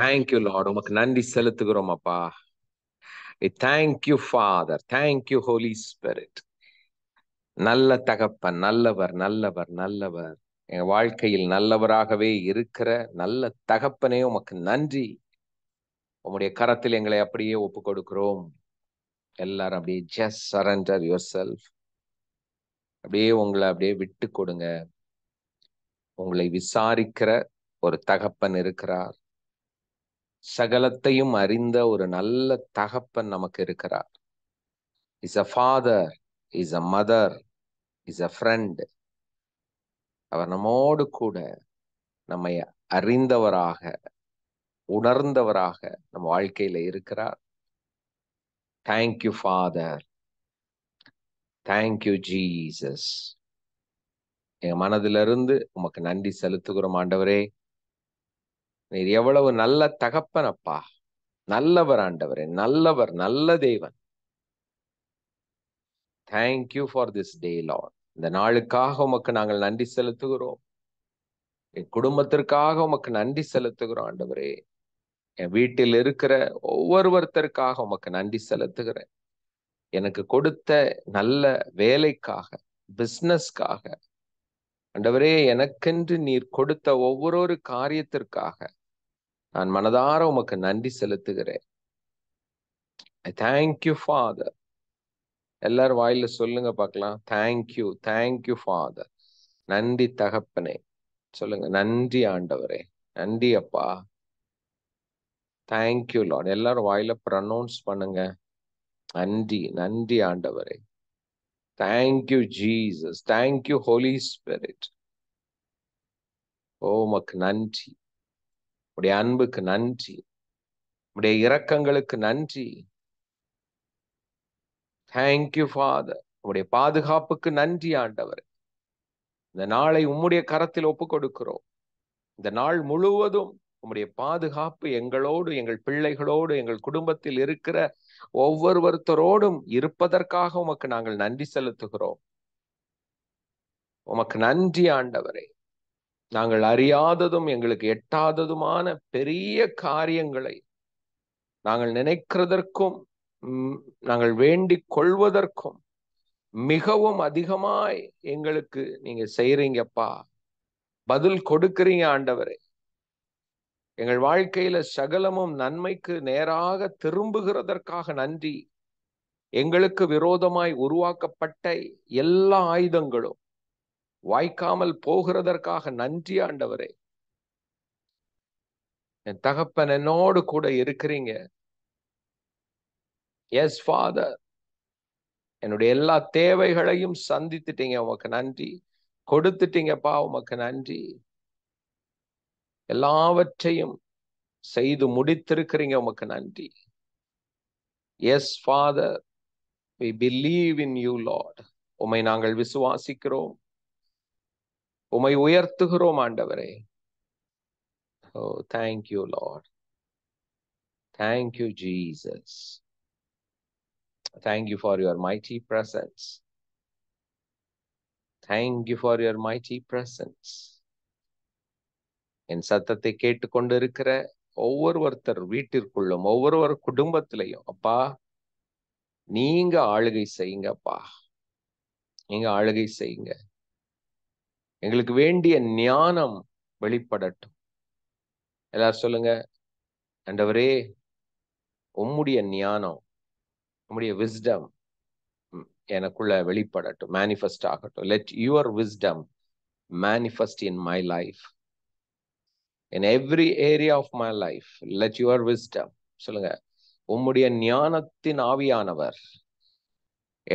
Thank you Lord உமக்கு நன்றி செலுத்துகிறோம் அப்பா thank you father thank you holy spirit நல்ல தகப்பன் நல்லவர் நல்லவர் நல்லவர் எங்க வாழ்க்கையில் நல்லவராகவே இருக்கிற நல்ல தகப்பனே உமக்கு நன்றி உம்முடைய கரத்தில் எங்களை அப்படியே ஒப்பு கொடுக்கிறோம் எல்லாரும் அப்படியே ஜஸ்ட் சரண்டர் யுவர் செல்ஃப் அப்படியே உங்களை அப்படியே விட்டு கொடுங்க உங்களை விசாரிக்கிற ஒரு தகப்பன் இருக்கிறார் சகலத்தையும் அறிந்த ஒரு நல்ல தகப்பன் நமக்கு இருக்கிறார் is a father is a mother is a friend அவர் நம்மோடு கூட நம்மை அறிந்தவராக உணர்ந்தவராக நம் வாழ்க்கையில இருக்கிறார் தேங்க்யூ ஃபாதர் தேங்க்யூ ஜீசஸ் என் மனதிலிருந்து உமக்கு நன்றி செலுத்துகிறோம் ஆண்டவரே நீர் எவ்வளவு நல்ல தகப்பன் அப்பா நல்லவர் ஆண்டவரே நல்லவர் நல்ல தேவன் thank you for this day lord இந்த நாளுக்காக உமக்கு நாங்கள் நன்றி செலுத்துகிறோம் என் குடும்பத்திற்காக உமக்கு நன்றி செலுத்துகிறோம் ஆண்டவரே என் வீட்டில் இருக்கிற ஒவ்வொருவருத்தருக்காக உமக்கு நன்றி செலுத்துகிறேன் எனக்கு கொடுத்த நல்ல வேலைக்காக பிஸ்னஸ்க்காக ஆண்டவரே எனக்கென்று நீர் கொடுத்த ஒவ்வொரு காரியத்திற்காக நான் மனதார உமக்கு நன்றி செலுத்துகிறேன் ஐ தேங்க்யூ ஃபாதர் எல்லாரும் வாயில சொல்லுங்க பார்க்கலாம் தேங்க்யூ தேங்க்யூ ஃபாதர் நன்றி தகப்பனே சொல்லுங்க நன்றி ஆண்டவரே நன்றி அப்பா தேங்க்யூ லார்ட் எல்லாரும் வாயில ப்ரனௌன்ஸ் பண்ணுங்க நன்றி நன்றி ஆண்டவரே thank you Jesus thank you holy spirit ஓ மக்கு நன்றி உடைய அன்புக்கு நன்றி உடைய இரக்கங்களுக்கு நன்றி தேங்க்யூ ஃபாதர் உடைய பாதுகாப்புக்கு நன்றி ஆண்டவர் இந்த நாளை உம்முடைய கரத்தில் ஒப்பு கொடுக்கிறோம் இந்த நாள் முழுவதும் உம்முடைய பாதுகாப்பு எங்களோடு எங்கள் பிள்ளைகளோடு எங்கள் குடும்பத்தில் இருக்கிற ஒவ்வொருவருத்தரோடும் இருப்பதற்காக உமக்கு நாங்கள் நன்றி செலுத்துகிறோம் உமக்கு நன்றி ஆண்டவரே நாங்கள் அறியாததும் எங்களுக்கு எட்டாததுமான பெரிய காரியங்களை நாங்கள் நினைக்கிறதற்கும் நாங்கள் வேண்டிக் கொள்வதற்கும் மிகவும் அதிகமாய் எங்களுக்கு நீங்க செய்றீங்கப்பா பதில் கொடுக்கிறீங்க ஆண்டவரே எங்கள் வாழ்க்கையில சகலமும் நன்மைக்கு நேராக திரும்புகிறதற்காக நன்றி எங்களுக்கு விரோதமாய் உருவாக்கப்பட்ட எல்லா ஆயுதங்களும் வாய்க்காமல் போகிறதற்காக நன்றி ஆண்டவரே என் தகப்பன் என்னோடு கூட இருக்கிறீங்க எஸ் ஃபாதர் என்னுடைய எல்லா தேவைகளையும் சந்தித்துட்டீங்க உமக்கு நன்றி கொடுத்துட்டீங்கப்பா உமக்கு நன்றி எல்லாவற்றையும் செய்து முடித்திருக்கிறீங்க உமக்கு நன்றி yes father we believe in you lord உமை நாங்கள் விசுவாசிக்கிறோம் உமை உயர்த்துகிறோம் ஆண்டவரே oh thank you lord thank you Jesus thank you for your mighty presence thank you for your mighty presence என் சத்தத்தை கேட்டுக்கொண்டு இருக்கிற ஒவ்வொருத்தர் வீட்டிற்குள்ளும் ஒவ்வொருவர் குடும்பத்திலையும் அப்பா நீங்க ஆளுகை செய்யுங்கப்பா நீங்க ஆளுகை செய்யுங்க எங்களுக்கு வேண்டிய ஞானம் வெளிப்படட்டும் எல்லாரும் சொல்லுங்க அண்டவரே உம்முடைய ஞானம் உம்முடைய விஸ்டம் எனக்குள்ள வெளிப்படட்டும் மேனிஃபெஸ்ட் ஆகட்டும் let your wisdom manifest in my life in every area of my life let your wisdom சொல்லுங்க உம்முடைய ஞானத்தின் ஆவியானவர்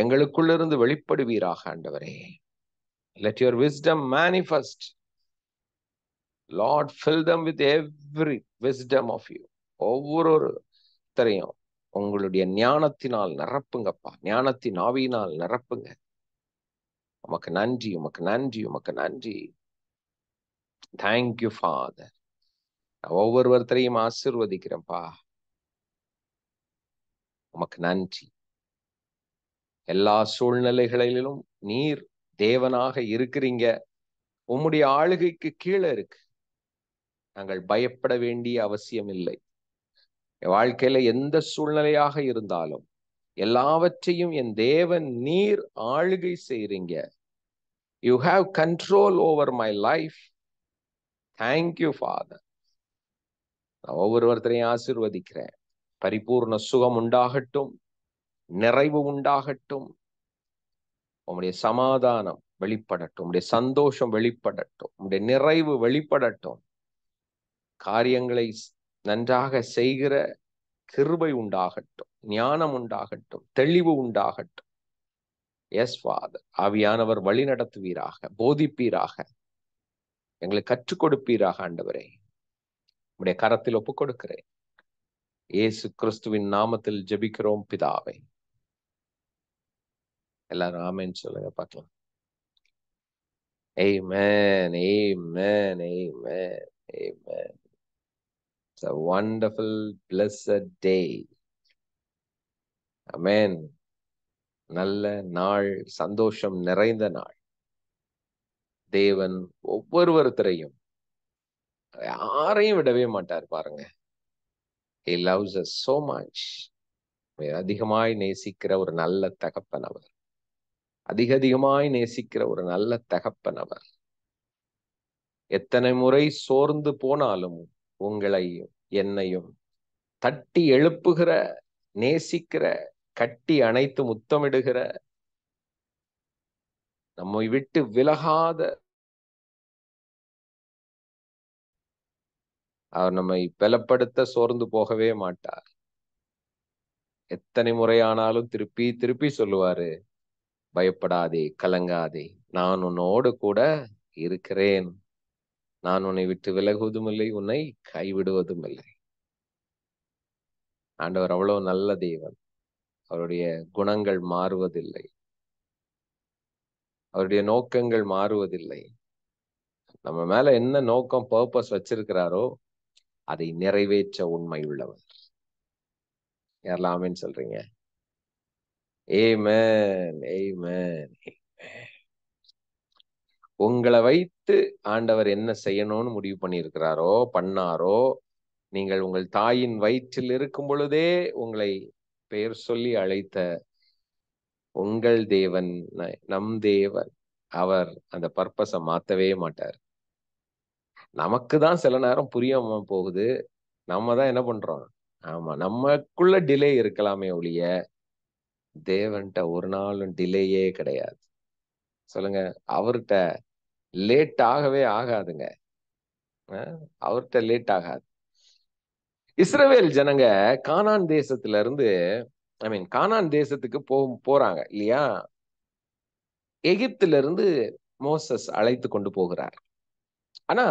எங்களுக்குள்ளிருந்து வெளிப்படுவீராக ஆண்டவரே let your wisdom manifest. Lord fill them with every wisdom of you. ஒவ்வொரு தரையும் உங்களுடைய ஞானத்தினால் நிரப்புங்கப்பா ஞானத்தின் ஆவியினால் நிரப்புங்க உமக்கு நன்றி உமக்கு நன்றி உமக்கு நன்றி தேங்க்யூ ஃபாதர் ஒவ்வொருவர்த்தரையும் ஆசிர்வதிக்கிறேன்ப்பா உமக்கு நன்றி எல்லா சூழ்நிலைகளிலும் நீர் தேவனாக இருக்கிறீங்க உம்முடைய ஆளுகைக்கு கீழே இருக்கு நாங்கள் பயப்பட வேண்டிய அவசியம் இல்லை வாழ்க்கையில எந்த சூழ்நிலையாக இருந்தாலும் எல்லாவற்றையும் என் தேவன் நீர் ஆளுகை செய்றீங்க you have control over my life thank you father நான் ஒருத்தரையும் ஆசிர்வதிக்கிறேன் பரிபூர்ண சுகம் உண்டாகட்டும் நிறைவு உண்டாகட்டும் உங்களுடைய சமாதானம் வெளிப்படட்டும் உங்களுடைய சந்தோஷம் வெளிப்படட்டும் உங்களுடைய நிறைவு வெளிப்படட்டும் காரியங்களை நன்றாக செய்கிற கிருபை உண்டாகட்டும் ஞானம் உண்டாகட்டும் தெளிவு உண்டாகட்டும் எஸ் ஃபாதர் ஆவியானவர் வழி நடத்துவீராக போதிப்பீராக எங்களை கற்றுக் கொடுப்பீராக ஆண்டவரே உங்களுடைய கரத்தில் ஒப்புக் கொடுக்கிறேன் இயேசு கிறிஸ்துவின் நாமத்தில் ஜெபிக்கிறோம் பிதாவை எல்லாரும் ஆமேன்னு சொல்லுங்க பார்க்கலாம் Amen, amen, amen, amen. It's a wonderful, blessed day. Amen. நல்ல நாள் சந்தோஷம் நிறைந்த நாள் தேவன் ஒவ்வொருவருத்தரையும் யாரையும் விடவே மாட்டார் பாருங்க he loves us so much அதிகமாய் நேசிக்கிற ஒரு நல்ல தகப்பன் அவர் அதிக அதிகமாய் நேசிக்கிற ஒரு நல்ல தகப்பன் அவர் எத்தனை முறை சோர்ந்து போனாலும் உங்களையும் என்னையும் தட்டி எழுப்புகிற நேசிக்கிற கட்டி அணைத்து முத்தமிடுகிற நம்மை விட்டு விலகாத அவர் நம்மை பலப்படுத்த சோர்ந்து போகவே மாட்டார் எத்தனை முறையானாலும் திருப்பி திருப்பி சொல்லுவாரு பயப்படாதே கலங்காதே நான் உன்னோடு கூட இருக்கிறேன் நான் உன்னை விட்டு விலகுவதும் இல்லை உன்னை கைவிடுவதும் இல்லை ஆண்டவர் அவ்வளவு நல்ல தெய்வன் அவருடைய குணங்கள் மாறுவதில்லை அவருடைய நோக்கங்கள் மாறுவதில்லை நம்ம மேல என்ன நோக்கம் பர்பஸ் வச்சிருக்கிறாரோ அதை நிறைவேற்ற உண்மை உள்ளவர் யாரெல்லாம் சொல்றீங்க ஏமேன் ஏமேன் உங்களை வைத்து ஆண்டவர் என்ன செய்யணும்னு முடிவு பண்ணியிருக்கிறாரோ பண்ணாரோ நீங்கள் உங்கள் தாயின் வயிற்றில் இருக்கும் பொழுதே உங்களை பெயர் சொல்லி அழைத்த உங்கள் தேவன் நம் தேவன் அவர் அந்த பர்பஸை மாத்தவே மாட்டார் நமக்கு தான் சில நேரம் புரியாம போகுது நம்ம தான் என்ன பண்றோம் ஆமா நமக்குள்ள டிலே இருக்கலாமே ஒழிய தேவன்கிட்ட ஒரு நாளும் டிலேயே கிடையாது சொல்லுங்க அவர்கிட்ட லேட் ஆகவே ஆகாதுங்க அவர்கிட்ட லேட் ஆகாது இஸ்ரவேல் ஜனங்க கானான் தேசத்துல இருந்து ஐ மீன் கானான் தேசத்துக்கு போ போறாங்க இல்லையா எகிப்துல இருந்து மோசஸ் அழைத்து கொண்டு போகிறார் ஆனா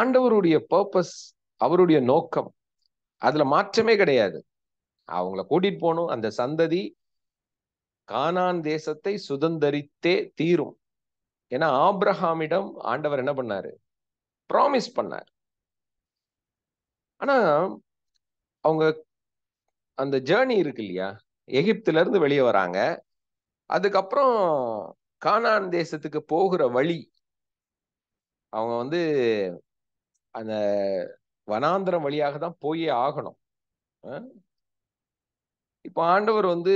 ஆண்டவருடைய பர்பஸ் அவருடைய நோக்கம் அதுல மாற்றமே கிடையாது அவங்கள கூட்டிட்டு போகணும் அந்த சந்ததி கானான் தேசத்தை சுதந்திரித்தே தீரும் ஏன்னா ஆப்ரஹாமிடம் ஆண்டவர் என்ன பண்ணாரு ப்ராமிஸ் பண்ணார் ஆனா அவங்க அந்த ஜேர்னி இருக்கு இல்லையா எகிப்துல இருந்து வெளியே வராங்க அதுக்கப்புறம் கானான் தேசத்துக்கு போகிற வழி அவங்க வந்து அந்த வனாந்திரம் வழியாக தான் போயே ஆகணும் இப்போ ஆண்டவர் வந்து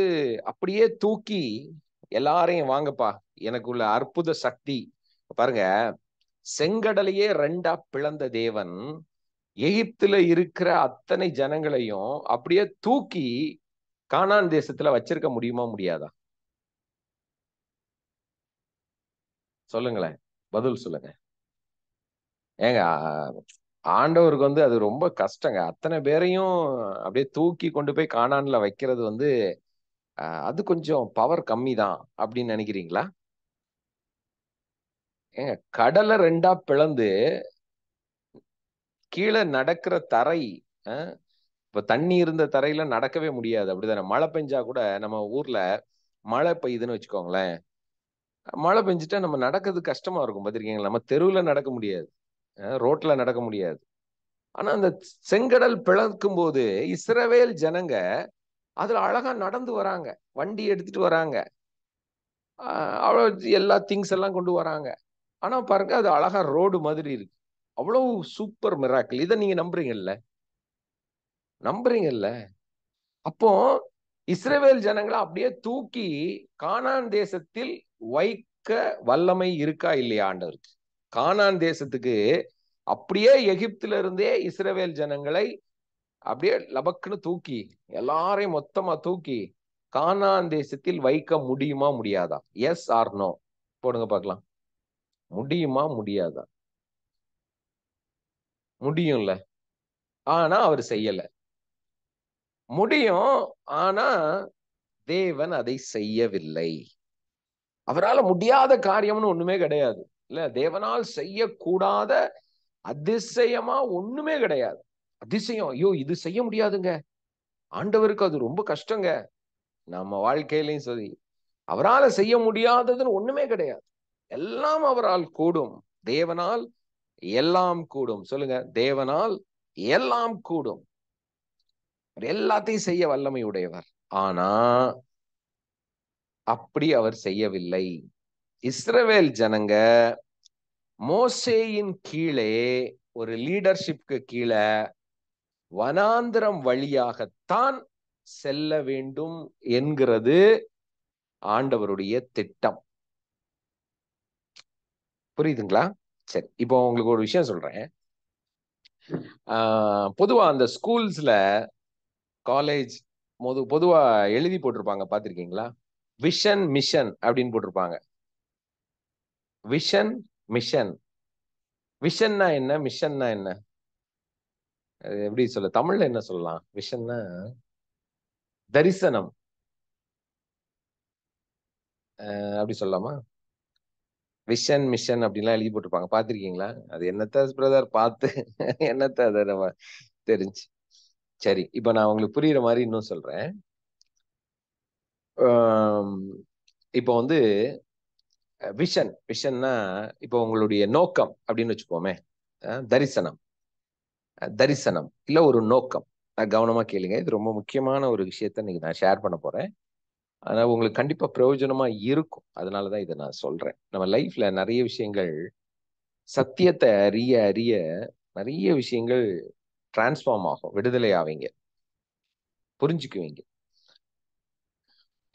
அப்படியே தூக்கி எல்லாரையும் வாங்கப்பா எனக்கு உள்ள அற்புத சக்தி பாருங்க செங்கடலையே ரெண்டா பிளந்த தேவன் எகிப்துல இருக்கிற அத்தனை ஜனங்களையும் அப்படியே தூக்கி கானான் தேசத்துல வச்சிருக்க முடியுமா முடியாதா சொல்லுங்களேன் பதில் சொல்லுங்க ஏங்க ஆண்டவருக்கு வந்து அது ரொம்ப கஷ்டங்க அத்தனை பேரையும் அப்படியே தூக்கி கொண்டு போய் காணான்ல வைக்கிறது வந்து அது கொஞ்சம் பவர் கம்மி தான் அப்படின்னு நினைக்கிறீங்களா ஏங்க கடலை ரெண்டா பிளந்து கீழே நடக்கிற தரை இப்ப தண்ணி இருந்த தரையில நடக்கவே முடியாது அப்படிதானே மழை பெஞ்சா கூட நம்ம ஊர்ல மழை பெய்யுதுன்னு வச்சுக்கோங்களேன் மழை பெஞ்சிட்டா நம்ம நடக்கிறது கஷ்டமா இருக்கும் பாத்திருக்கீங்களா நம்ம தெருவில் நடக்க முடியாது ரோட்ல நடக்க முடியாது ஆனா அந்த செங்கடல் பிளக்கும் போது இஸ்ரவேல் ஜனங்க அதுல அழகா நடந்து வராங்க வண்டி எடுத்துட்டு வராங்க அவ்வளோ எல்லா திங்ஸ் எல்லாம் கொண்டு வராங்க ஆனா பாருங்க அது அழகா ரோடு மாதிரி இருக்கு அவ்வளோ சூப்பர் மிராக்கள் இதை நீங்க நம்புறீங்கல்ல நம்புறீங்கல்ல அப்போ இஸ்ரேவேல் ஜனங்களை அப்படியே தூக்கி கானான் தேசத்தில் வைக்க வல்லமை இருக்கா இல்லையா ஆண்டவருக்கு கானான் தேசத்துக்கு அப்படியே எகிப்துல இருந்தே இஸ்ரேவேல் ஜனங்களை அப்படியே லபக்குன்னு தூக்கி எல்லாரையும் மொத்தமா தூக்கி கானான் தேசத்தில் வைக்க முடியுமா முடியாதா எஸ் ஆர் நோ போடுங்க பார்க்கலாம் முடியுமா முடியாதா முடியும்ல ஆனா அவர் செய்யல முடியும் ஆனா தேவன் அதை செய்யவில்லை அவரால் முடியாத காரியம்னு ஒண்ணுமே கிடையாது இல்ல தேவனால் செய்யக்கூடாத அதிசயமா ஒண்ணுமே கிடையாது அதிசயம் ஐயோ இது செய்ய முடியாதுங்க ஆண்டவருக்கு அது ரொம்ப கஷ்டங்க நம்ம வாழ்க்கையிலையும் சரி அவரால் செய்ய முடியாததுன்னு ஒண்ணுமே கிடையாது எல்லாம் அவரால் கூடும் தேவனால் எல்லாம் கூடும் சொல்லுங்க தேவனால் எல்லாம் கூடும் எல்லாத்தையும் செய்ய வல்லமை உடையவர் ஆனா அப்படி அவர் செய்யவில்லை இஸ்ரவேல் ஜனங்க மோசேயின் கீழே ஒரு லீடர்ஷிப்க்கு கீழே வனாந்திரம் வழியாகத்தான் செல்ல வேண்டும் என்கிறது ஆண்டவருடைய திட்டம் புரியுதுங்களா சரி இப்போ உங்களுக்கு ஒரு விஷயம் சொல்றேன் பொதுவா அந்த ஸ்கூல்ஸ்ல காலேஜ் பொதுவா எழுதி போட்டிருப்பாங்க பாத்திருக்கீங்களா விஷன் மிஷன் அப்படின்னு போட்டிருப்பாங்க விஷன் மிஷன் விஷன்னா என்ன மிஷன்னா என்ன எப்படி சொல்ல தமிழ்ல என்ன சொல்லலாம் விஷன்னா தரிசனம் அப்படி சொல்லலாமா விஷன் மிஷன் அப்படின்லாம் எழுதி போட்டிருப்பாங்க பார்த்துருக்கீங்களா அது என்னத்த பிரதர் பார்த்து என்னத்த அதை நம்ம தெரிஞ்சு சரி இப்போ நான் உங்களுக்கு புரியுற மாதிரி இன்னும் சொல்றேன் இப்போ வந்து விஷன் விஷன்னா இப்போ உங்களுடைய நோக்கம் அப்படின்னு வச்சுக்கோமே தரிசனம் தரிசனம் இல்ல ஒரு நோக்கம் நான் கவனமா கேளுங்க இது ரொம்ப முக்கியமான ஒரு விஷயத்த இன்னைக்கு நான் ஷேர் பண்ண போறேன் ஆனா உங்களுக்கு கண்டிப்பா பிரயோஜனமா இருக்கும் அதனாலதான் இதை நான் சொல்றேன் நம்ம லைஃப்ல நிறைய விஷயங்கள் சத்தியத்தை அறிய அறிய நிறைய விஷயங்கள் டிரான்ஸ்ஃபார்ம் ஆகும் விடுதலை ஆவீங்க புரிஞ்சுக்குவீங்க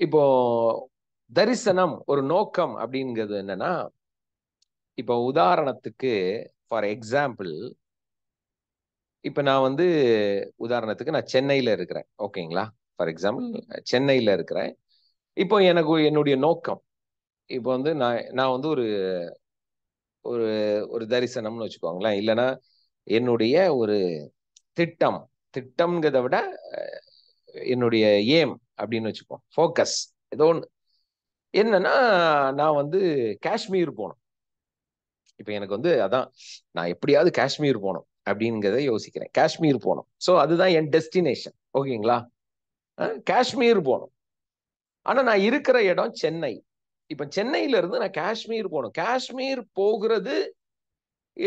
இப்போ தரிசனம் ஒரு நோக்கம் அப்படிங்கிறது என்னன்னா இப்போ உதாரணத்துக்கு ஃபார் எக்ஸாம்பிள் இப்போ நான் வந்து உதாரணத்துக்கு நான் சென்னையில் இருக்கிறேன் ஓகேங்களா ஃபார் எக்ஸாம்பிள் சென்னையில் இருக்கிறேன் இப்போ எனக்கு என்னுடைய நோக்கம் இப்போ வந்து நான் நான் வந்து ஒரு ஒரு ஒரு தரிசனம்னு வச்சுக்கோங்களேன் இல்லைன்னா என்னுடைய ஒரு திட்டம் திட்டம்ங்கிறத விட என்னுடைய ஏம் அப்படின்னு வச்சுக்கோம் ஃபோக்கஸ் ஏதோ ஒன்று என்னன்னா நான் வந்து காஷ்மீர் போனோம் இப்போ எனக்கு வந்து அதான் நான் எப்படியாவது காஷ்மீர் போனோம் அப்படிங்கிறத யோசிக்கிறேன் காஷ்மீர் போனோம் ஸோ அதுதான் என் டெஸ்டினேஷன் ஓகேங்களா காஷ்மீர் போனோம் ஆனால் நான் இருக்கிற இடம் சென்னை இப்போ சென்னையில இருந்து நான் காஷ்மீர் போனோம் காஷ்மீர் போகிறது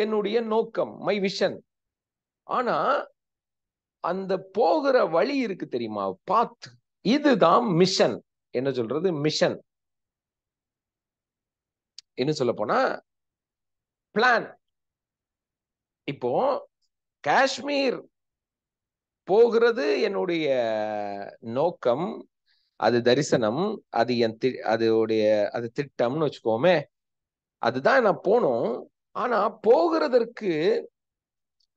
என்னுடைய நோக்கம் மை விஷன் ஆனா அந்த போகிற வழி இருக்கு தெரியுமா பாத் இதுதான் மிஷன் என்ன சொல்றது மிஷன் என்ன சொல்ல போனா பிளான் இப்போ காஷ்மீர் போகிறது என்னுடைய நோக்கம் அது தரிசனம் அது என் தி அதோடைய அது திட்டம்னு வச்சுக்கோமே அதுதான் நான் போனோம் ஆனா போகிறதற்கு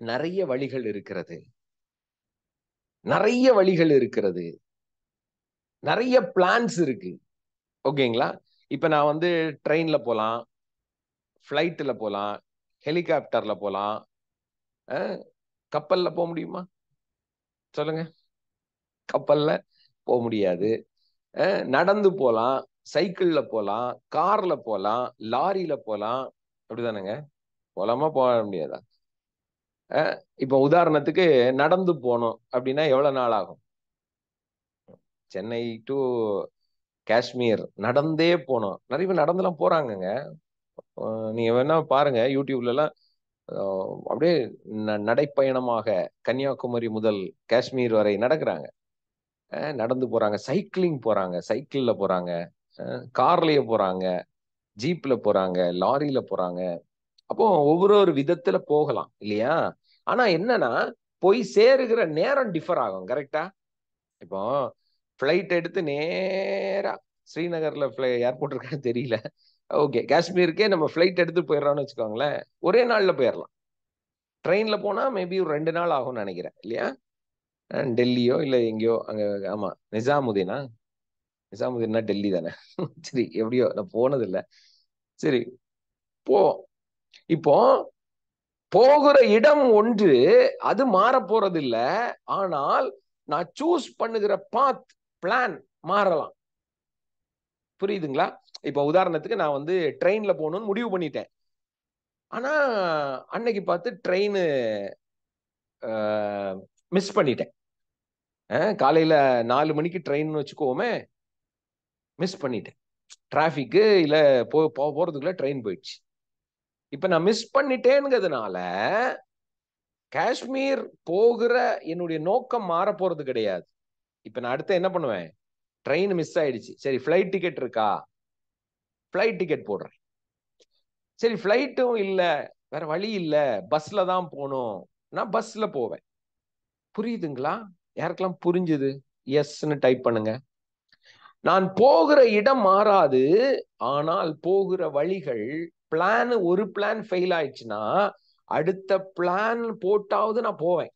நிறைய வழிகள் இருக்கிறது நிறைய வழிகள் இருக்கிறது நிறைய பிளான்ஸ் இருக்கு ஓகேங்களா இப்போ நான் வந்து ட்ரெயினில் போகலாம் ஃப்ளைட்டில் போகலாம் ஹெலிகாப்டரில் போகலாம் கப்பலில் போக முடியுமா சொல்லுங்க கப்பலில் போக முடியாது நடந்து போகலாம் சைக்கிளில் போகலாம் காரில் போகலாம் லாரியில் போகலாம் அப்படிதானேங்க போகலாமா போக முடியாதா இப்போ உதாரணத்துக்கு நடந்து போகணும் அப்படின்னா எவ்வளோ நாள் ஆகும் சென்னை டு காஷ்மீர் நடந்தே போனோம் நிறைய பேர் நடந்துலாம் போறாங்கங்க நீங்க வேணா பாருங்க யூடியூப்ல எல்லாம் அப்படியே நடைப்பயணமாக கன்னியாகுமரி முதல் காஷ்மீர் வரை நடக்கிறாங்க நடந்து போறாங்க சைக்கிளிங் போறாங்க சைக்கிள்ல போறாங்க கார்லயே போறாங்க ஜீப்ல போறாங்க லாரியில போறாங்க அப்போ ஒவ்வொரு ஒரு விதத்துல போகலாம் இல்லையா ஆனா என்னன்னா போய் சேருகிற நேரம் டிஃபர் ஆகும் கரெக்டா இப்போ ஃப்ளைட் எடுத்து நேராக ஸ்ரீநகர்ல ஏர்போர்ட் இருக்கான்னு தெரியல ஓகே காஷ்மீருக்கே நம்ம ஃப்ளைட் எடுத்து போயிடறோம்னு வச்சுக்கோங்களேன் ஒரே நாள்ல போயிடலாம் ட்ரெயின்ல போனா மேபி ஒரு ரெண்டு நாள் ஆகும்னு நினைக்கிறேன் இல்லையா டெல்லியோ இல்லை எங்கேயோ அங்கே ஆமாம் நிசாமுதீனா நிசாமுதீன்னா டெல்லி தானே சரி எப்படியோ நான் போனதில்ல சரி போ இப்போ போகிற இடம் ஒன்று அது மாற போறது இல்லை ஆனால் நான் சூஸ் பண்ணுகிற பாத் பிளான் மாறலாம் புரியுதுங்களா இப்போ உதாரணத்துக்கு நான் வந்து ட்ரெயினில் போகணும்னு முடிவு பண்ணிட்டேன் ஆனால் அன்னைக்கு பார்த்து ட்ரெயின் மிஸ் பண்ணிட்டேன் காலையில் நாலு மணிக்கு ட்ரெயின் வச்சுக்கோமே மிஸ் பண்ணிட்டேன் டிராஃபிக்கு இல்லை போ போகிறதுக்குள்ளே ட்ரெயின் போயிடுச்சு இப்போ நான் மிஸ் பண்ணிட்டேங்கிறதுனால காஷ்மீர் போகிற என்னுடைய நோக்கம் மாற போகிறது கிடையாது இப்போ நான் அடுத்து என்ன பண்ணுவேன் ட்ரெயின் மிஸ் ஆயிடுச்சு சரி ஃப்ளைட் டிக்கெட் இருக்கா ஃப்ளைட் டிக்கெட் போடுறேன் சரி ஃப்ளைட்டும் இல்லை வேற வழி இல்லை பஸ்ல தான் போகணும் நான் பஸ்ல போவேன் புரியுதுங்களா யாருக்கெல்லாம் புரிஞ்சுது எஸ்ன்னு டைப் பண்ணுங்க நான் போகிற இடம் மாறாது ஆனால் போகிற வழிகள் பிளான் ஒரு பிளான் ஃபெயில் ஆயிடுச்சுன்னா அடுத்த பிளான் போட்டாவது நான் போவேன்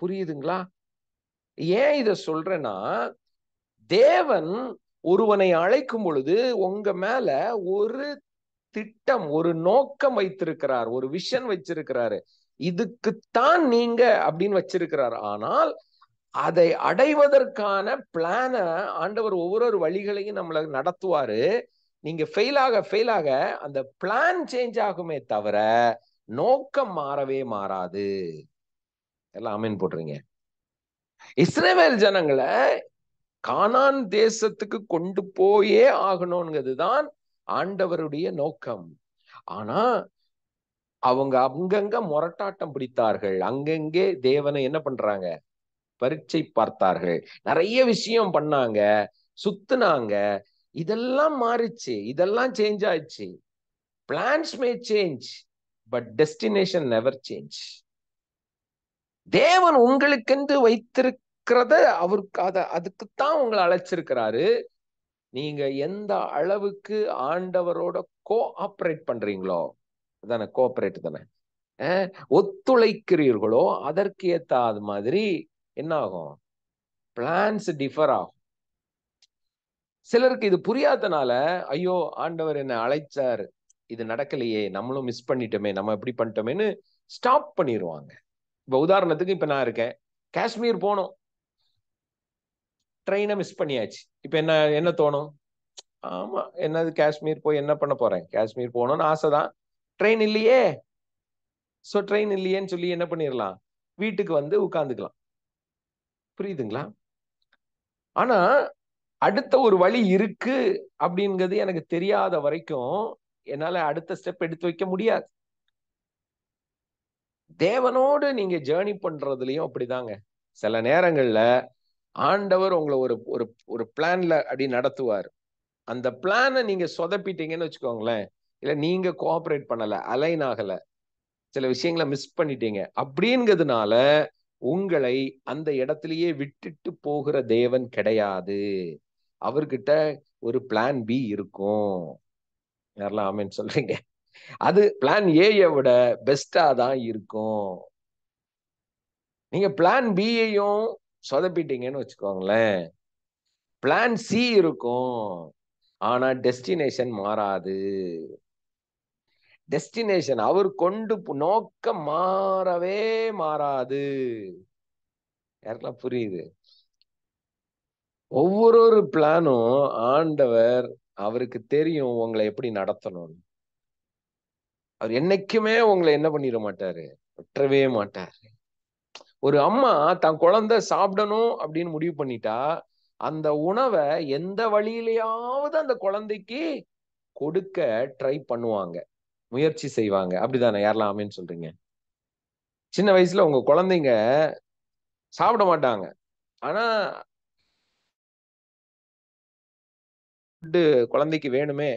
புரியுதுங்களா ஏன் இதை சொல்றேன்னா தேவன் ஒருவனை அழைக்கும் பொழுது உங்க மேல ஒரு திட்டம் ஒரு நோக்கம் வைத்திருக்கிறார் ஒரு விஷன் வச்சிருக்கிறாரு இதுக்குத்தான் நீங்க அப்படின்னு வச்சிருக்கிறார் ஆனால் அதை அடைவதற்கான பிளான ஆண்டவர் ஒவ்வொரு வழிகளையும் நம்மள நடத்துவாரு நீங்க ஃபெயில் ஆக ஃபெயில் ஆக அந்த பிளான் சேஞ்ச் ஆகுமே தவிர நோக்கம் மாறவே மாறாது எல்லாம் அமீன் போடுறீங்க இஸ்ரேவேல் ஜனங்களை கானான் தேசத்துக்கு கொண்டு போயே ஆகணும்ங்கிறதுதான் ஆண்டவருடைய நோக்கம் ஆனா அவங்க அங்கங்க முரட்டாட்டம் பிடித்தார்கள் அங்கங்கே தேவனை என்ன பண்றாங்க பரீட்சை பார்த்தார்கள் நிறைய விஷயம் பண்ணாங்க சுத்துனாங்க இதெல்லாம் மாறிச்சு இதெல்லாம் சேஞ்ச் ஆயிடுச்சு plans may change but destination never change தேவன் உங்களுக்கென்று வைத்திருக்கிறத அவருக்கு அத அதுக்குத்தான் உங்களை அழைச்சிருக்கிறாரு நீங்க எந்த அளவுக்கு ஆண்டவரோட கோ ஆப்ரேட் பண்றீங்களோ தானே கோஆப்ரேட் தானே ஒத்துழைக்கிறீர்களோ அதற்கு ஏத்தாத மாதிரி என்ன ஆகும் பிளான்ஸ் டிஃபர் ஆகும் சிலருக்கு இது புரியாதனால ஐயோ ஆண்டவர் என்னை அழைச்சார் இது நடக்கலையே நம்மளும் மிஸ் பண்ணிட்டோமே நம்ம எப்படி பண்ணிட்டோமேன்னு ஸ்டாப் பண்ணிடுவாங்க இப்போ உதாரணத்துக்கு இப்போ நான் இருக்கேன் காஷ்மீர் போனோம் ட்ரெயினை மிஸ் பண்ணியாச்சு இப்போ என்ன என்ன தோணும் ஆமா என்னது காஷ்மீர் போய் என்ன பண்ண போறேன் காஷ்மீர் போகணும்னு ஆசை தான் ட்ரெயின் இல்லையே ஸோ ட்ரெயின் இல்லையேன்னு சொல்லி என்ன பண்ணிடலாம் வீட்டுக்கு வந்து உட்காந்துக்கலாம் புரியுதுங்களா ஆனா அடுத்த ஒரு வழி இருக்கு அப்படிங்கிறது எனக்கு தெரியாத வரைக்கும் என்னால அடுத்த ஸ்டெப் எடுத்து வைக்க முடியாது தேவனோடு நீங்க ஜேர்னி பண்றதுலயும் அப்படிதாங்க சில நேரங்கள்ல ஆண்டவர் உங்களை ஒரு ஒரு ஒரு பிளான்ல அப்படி நடத்துவார் அந்த பிளானை நீங்க சொதப்பிட்டீங்கன்னு வச்சுக்கோங்களேன் இல்ல நீங்க கோஆபரேட் பண்ணல அலைன் ஆகல சில விஷயங்களை மிஸ் பண்ணிட்டீங்க அப்படிங்கிறதுனால உங்களை அந்த இடத்துலயே விட்டுட்டு போகிற தேவன் கிடையாது அவர்கிட்ட ஒரு பிளான் பி இருக்கும் யாரெல்லாம் ஆமேன்னு சொல்றீங்க அது பிளான் ஏயை விட பெஸ்டா தான் இருக்கும் நீங்க பிளான் பியையும் சொதப்பிட்டீங்கன்னு வச்சுக்கோங்களேன் பிளான் சி இருக்கும் ஆனா டெஸ்டினேஷன் மாறாது டெஸ்டினேஷன் அவர் கொண்டு நோக்கம் மாறவே மாறாது யாருக்கெல்லாம் புரியுது ஒவ்வொரு பிளானும் ஆண்டவர் அவருக்கு தெரியும் உங்களை எப்படி நடத்தணும்னு அவர் என்னைக்குமே உங்களை என்ன பண்ணிட மாட்டாரு விட்டுறவே மாட்டாரு ஒரு அம்மா தன் குழந்தை சாப்பிடணும் அப்படின்னு முடிவு பண்ணிட்டா அந்த உணவை எந்த வழியிலையாவது அந்த குழந்தைக்கு கொடுக்க ட்ரை பண்ணுவாங்க முயற்சி செய்வாங்க அப்படிதானே யாரெல்லாம் ஆமேன்னு சொல்றீங்க சின்ன வயசுல உங்க குழந்தைங்க சாப்பிட மாட்டாங்க ஆனா குழந்தைக்கு வேணுமே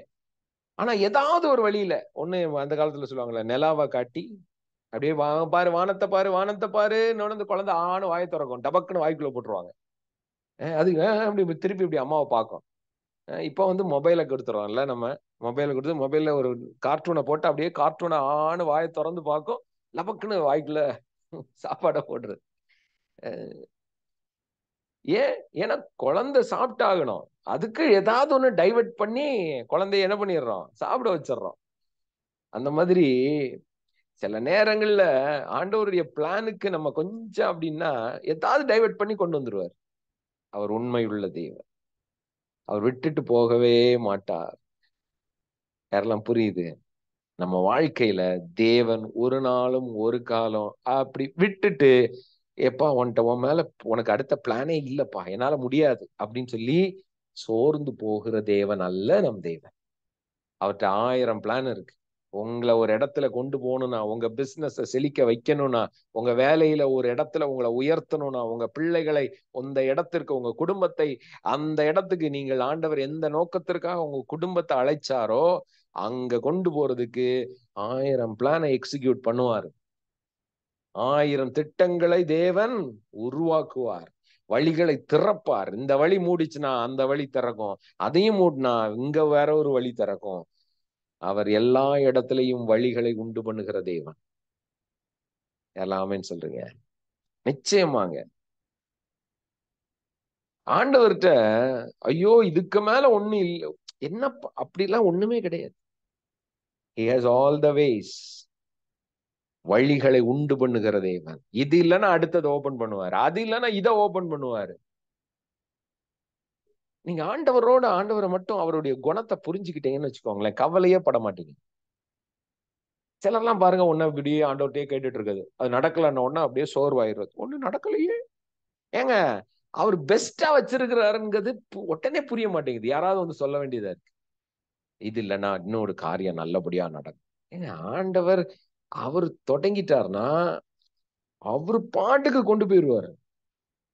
ஆனா ஏதாவது ஒரு வழியில ஒண்ணு அந்த காலத்துல சொல்லுவாங்கல்ல நிலாவை காட்டி அப்படியே வா பாரு வானத்தை பாரு வானத்தை பாரு அந்த குழந்தை ஆணு வாய திறக்கும் டபக்குன்னு வாய்க்குள்ள போட்டுருவாங்க அது அப்படி திருப்பி இப்படி அம்மாவை பார்க்கும் இப்போ வந்து மொபைலை கொடுத்துருவோம்ல நம்ம மொபைலை கொடுத்து மொபைலில் ஒரு கார்ட்டூனை போட்டு அப்படியே கார்ட்டூனை ஆணு வாயை திறந்து பார்க்கும் லபக்குன்னு வாய்க்குள்ள சாப்பாடை போடுறது ஏன் ஏன்னா குழந்தை சாப்பிட்டாகணும் அதுக்கு ஏதாவது ஒன்று டைவெர்ட் பண்ணி குழந்தைய என்ன பண்ணிடுறோம் சாப்பிட வச்சிடறோம் அந்த மாதிரி சில நேரங்கள்ல ஆண்டவருடைய பிளானுக்கு நம்ம கொஞ்சம் அப்படின்னா ஏதாவது டைவெர்ட் பண்ணி கொண்டு வந்துருவார் அவர் உண்மை உள்ள தெய்வம் அவர் விட்டுட்டு போகவே மாட்டார் யாரெல்லாம் புரியுது நம்ம வாழ்க்கையில தேவன் ஒரு நாளும் ஒரு காலம் அப்படி விட்டுட்டு ஏப்பா உன்ட்ட உன் மேல உனக்கு அடுத்த பிளானே இல்லப்பா என்னால முடியாது அப்படின்னு சொல்லி சோர்ந்து போகிற தேவன் அல்ல நம் தேவன் அவர்கிட்ட ஆயிரம் பிளான் இருக்கு உங்களை ஒரு இடத்துல கொண்டு போகணும்னா உங்க பிசினஸ செழிக்க வைக்கணும்னா உங்க வேலையில ஒரு இடத்துல உங்களை உயர்த்தணும்னா உங்க பிள்ளைகளை அந்த இடத்திற்கு உங்க குடும்பத்தை அந்த இடத்துக்கு நீங்கள் ஆண்டவர் எந்த நோக்கத்திற்காக உங்க குடும்பத்தை அழைச்சாரோ அங்க கொண்டு போறதுக்கு ஆயிரம் பிளானை எக்ஸிக்யூட் பண்ணுவாரு ஆயிரம் திட்டங்களை தேவன் உருவாக்குவார் வழிகளை திறப்பார் இந்த வழி மூடிச்சுன்னா அந்த வழி திறக்கும் அதையும் மூடினா இங்க வேற ஒரு வழி திறக்கும் அவர் எல்லா இடத்துலையும் வழிகளை உண்டு பண்ணுகிற தேவன் எல்லாமே சொல்றீங்க நிச்சயமாங்க ஆண்டவர்கிட்ட ஐயோ இதுக்கு மேல ஒண்ணு இல்லை என்ன அப்படிலாம் ஒண்ணுமே கிடையாது he has all the ways வழிகளை உண்டு பண்ணுகிற தேவன் இது இல்லைன்னா அடுத்தது ஓபன் பண்ணுவார் அது இல்லைன்னா இதை ஓபன் பண்ணுவாரு நீங்க ஆண்டவரோட ஆண்டவரை மட்டும் அவருடைய குணத்தை புரிஞ்சுக்கிட்டீங்கன்னு வச்சுக்கோங்களேன் கவலையே பட மாட்டீங்க சிலர்லாம் பாருங்க ஒன்னு இப்படியே ஆண்டவர்கிட்டயே கேட்டுட்டு இருக்குது அது நடக்கலன்னு ஒன்னா அப்படியே சோர்வாயிருது ஒண்ணு நடக்கலையே ஏங்க அவர் பெஸ்டா வச்சிருக்கிறாருங்கிறது உடனே புரிய மாட்டேங்குது யாராவது வந்து சொல்ல வேண்டியதா இருக்கு இது இல்லைன்னா இன்னொரு காரியம் நல்லபடியா நடக்கும் ஏங்க ஆண்டவர் அவர் தொடங்கிட்டார்னா அவர் பாட்டுக்கு கொண்டு போயிடுவாரு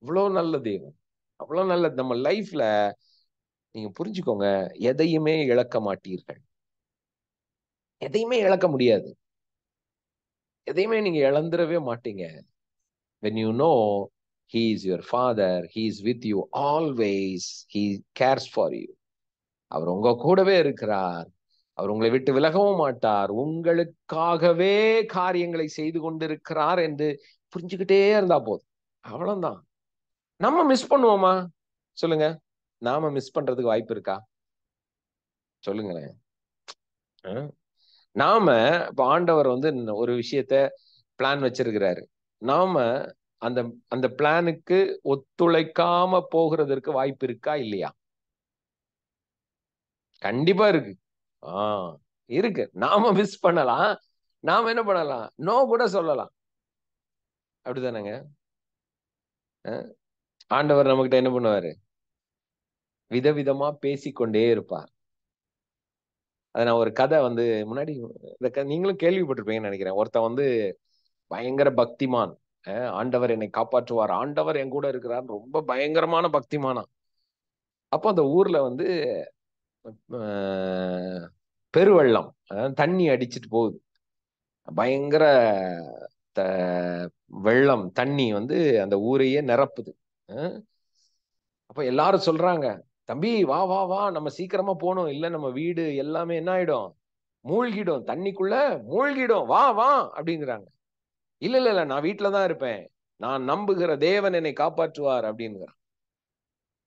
இவ்வளோ நல்ல தெய்வம் அவ்வளோ நல்ல நம்ம லைஃப்ல நீங்க புரிஞ்சுக்கோங்க எதையுமே இழக்க மாட்டீர்கள் எதையுமே இழக்க முடியாது எதையுமே நீங்க இழந்துடவே மாட்டீங்க when you know he is your father he is with you always he cares for you அவர் உங்க கூடவே இருக்கிறார் அவர் உங்களை விட்டு விலகவும் மாட்டார் உங்களுக்காகவே காரியங்களை செய்து கொண்டிருக்கிறார் என்று புரிஞ்சுக்கிட்டே இருந்தா போதும் அவ்வளவுதான் நம்ம மிஸ் பண்ணுவோமா சொல்லுங்க நாம மிஸ் பண்றதுக்கு வாய்ப்பு இருக்கா சொல்லுங்களேன் நாம இப்ப ஆண்டவர் வந்து ஒரு விஷயத்த பிளான் வச்சிருக்கிறாரு நாம அந்த அந்த பிளானுக்கு ஒத்துழைக்காம போகிறதற்கு வாய்ப்பு இருக்கா இல்லையா கண்டிப்பா இருக்கு ஆஹ் இருக்கு நாம மிஸ் பண்ணலாம் நாம என்ன பண்ணலாம் நோ கூட சொல்லலாம் அப்படிதானங்க ஆண்டவர் நம்மகிட்ட என்ன பண்ணுவாரு விதவிதமா பேசிக்கொண்டே இருப்பார் அத நான் ஒரு கதை வந்து முன்னாடி இந்த நீங்களும் கேள்விப்பட்டிருப்பீங்கன்னு நினைக்கிறேன் ஒருத்தன் வந்து பயங்கர பக்திமான் ஆண்டவர் என்னை காப்பாற்றுவார் ஆண்டவர் என் கூட இருக்கிறார் ரொம்ப பயங்கரமான பக்திமானா அப்போ அந்த ஊர்ல வந்து பெருவெள்ளம் தண்ணி அடிச்சிட்டு போகுது பயங்கர வெள்ளம் தண்ணி வந்து அந்த ஊரையே நிரப்புது அப்ப எல்லாரும் சொல்றாங்க தம்பி வா வா வா நம்ம சீக்கிரமா போனோம் இல்ல நம்ம வீடு எல்லாமே என்ன ஆயிடும் மூழ்கிடும் தண்ணிக்குள்ள மூழ்கிடும் வா வா அப்படிங்கிறாங்க இல்ல இல்ல இல்ல நான் வீட்டுல தான் இருப்பேன் நான் நம்புகிற தேவன் என்னை காப்பாற்றுவார் அப்படிங்கிறான்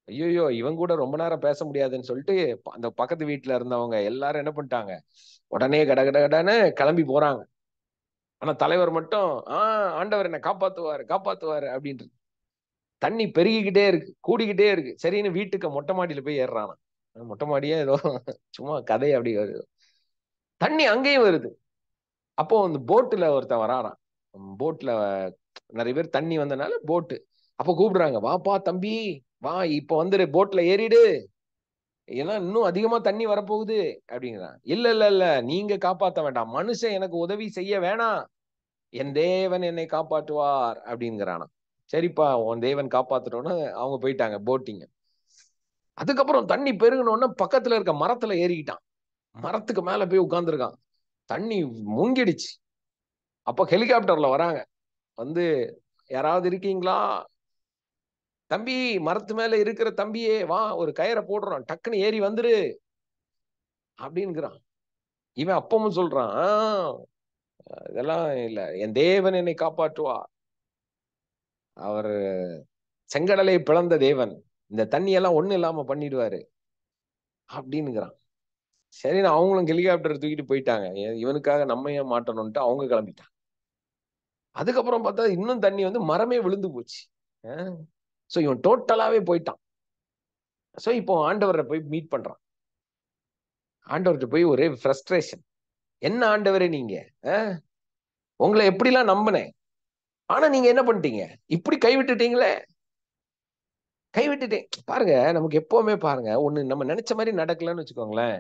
ஐயோயோ இவங்க கூட ரொம்ப நேரம் பேச முடியாதுன்னு சொல்லிட்டு அந்த பக்கத்து வீட்டுல இருந்தவங்க எல்லாரும் என்ன பண்ணிட்டாங்க உடனே கட கட கடன்னு கிளம்பி போறாங்க ஆனா தலைவர் மட்டும் ஆஹ் ஆண்டவர் என்ன காப்பாத்துவாரு காப்பாத்துவாரு அப்படின்ட்டு தண்ணி பெருகிக்கிட்டே இருக்கு கூடிக்கிட்டே இருக்கு சரின்னு வீட்டுக்கு மொட்டை மாடியில போய் ஏறுறானா மொட்டை மாடியே ஏதோ சும்மா கதை அப்படி வருது தண்ணி அங்கேயும் வருது அப்போ அந்த போட்டுல ஒருத்தன் வராறான் போட்ல நிறைய பேர் தண்ணி வந்தனால போட்டு அப்ப கூப்பிடுறாங்க வாப்பா தம்பி வா இப்ப வந்துரு போட்ல ஏறிடு ஏன்னா இன்னும் அதிகமா தண்ணி வரப்போகுது அப்படிங்கிறான் இல்ல இல்ல இல்ல நீங்க காப்பாத்த வேண்டாம் மனுஷன் எனக்கு உதவி செய்ய வேணாம் என் தேவன் என்னை காப்பாற்றுவார் அப்படிங்கிறானா சரிப்பா உன் தேவன் காப்பாற்றுறோன்னு அவங்க போயிட்டாங்க போட்டிங்க அதுக்கப்புறம் தண்ணி பெருகணும்னா பக்கத்துல இருக்க மரத்துல ஏறிக்கிட்டான் மரத்துக்கு மேல போய் உட்காந்துருக்கான் தண்ணி முங்கிடுச்சு அப்ப ஹெலிகாப்டர்ல வராங்க வந்து யாராவது இருக்கீங்களா தம்பி மரத்து மேல இருக்கிற தம்பியே வா ஒரு கயிறை போடுறான் டக்குன்னு ஏறி வந்துரு அப்படின்கிறான் இவன் அப்பவும் சொல்றான் இதெல்லாம் இல்ல என் தேவன் என்னை காப்பாற்றுவா அவர் செங்கடலை பிளந்த தேவன் இந்த தண்ணியெல்லாம் ஒண்ணு இல்லாம பண்ணிடுவாரு அப்படின்னுங்கிறான் நான் அவங்களும் ஹெலிகாப்டர் தூக்கிட்டு போயிட்டாங்க இவனுக்காக நம்ம ஏன் மாட்டணும்ட்டு அவங்க கிளம்பிட்டாங்க அதுக்கப்புறம் பார்த்தா இன்னும் தண்ணி வந்து மரமே விழுந்து போச்சு ஸோ இவன் டோட்டலாகவே போயிட்டான் ஸோ இப்போ ஆண்டவரை போய் மீட் பண்ணுறான் ஆண்டவர்கிட்ட போய் ஒரே ஃப்ரஸ்ட்ரேஷன் என்ன ஆண்டவரே நீங்க உங்களை எப்படிலாம் நம்பினேன் ஆனா நீங்க என்ன பண்ணிட்டீங்க இப்படி கைவிட்டுட்டீங்களே கைவிட்டுட்டேன் பாருங்க நமக்கு எப்பவுமே பாருங்க ஒண்ணு நம்ம நினைச்ச மாதிரி நடக்கலன்னு வச்சுக்கோங்களேன்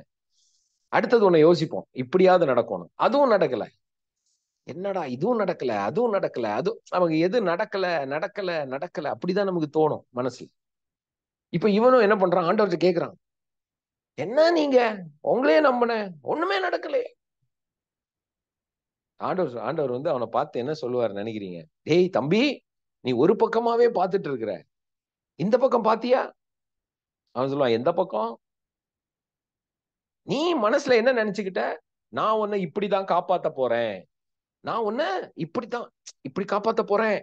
அடுத்தது ஒண்ணு யோசிப்போம் இப்படியாவது நடக்கணும் அதுவும் நடக்கல என்னடா இதுவும் நடக்கல அதுவும் நடக்கல அது நமக்கு எது நடக்கல நடக்கல நடக்கல அப்படிதான் நமக்கு தோணும் மனசுல இப்ப இவனும் என்ன பண்றான் ஆண்டவர்கிட்ட கேக்குறான் என்ன நீங்க உங்களே நம்பின ஒண்ணுமே நடக்கலையே ஆண்டவர் ஆண்டவர் வந்து அவனை பார்த்து என்ன சொல்லுவார் நினைக்கிறீங்க டேய் தம்பி நீ ஒரு பக்கமாவே பார்த்துட்டு இருக்கிற இந்த பக்கம் பாத்தியா அவன் சொல்லுவான் எந்த பக்கம் நீ மனசுல என்ன நினைச்சுக்கிட்ட நான் உன்னை இப்படிதான் காப்பாத்த போறேன் நான் உன்ன இப்படித்தான் இப்படி காப்பாத்த போறேன்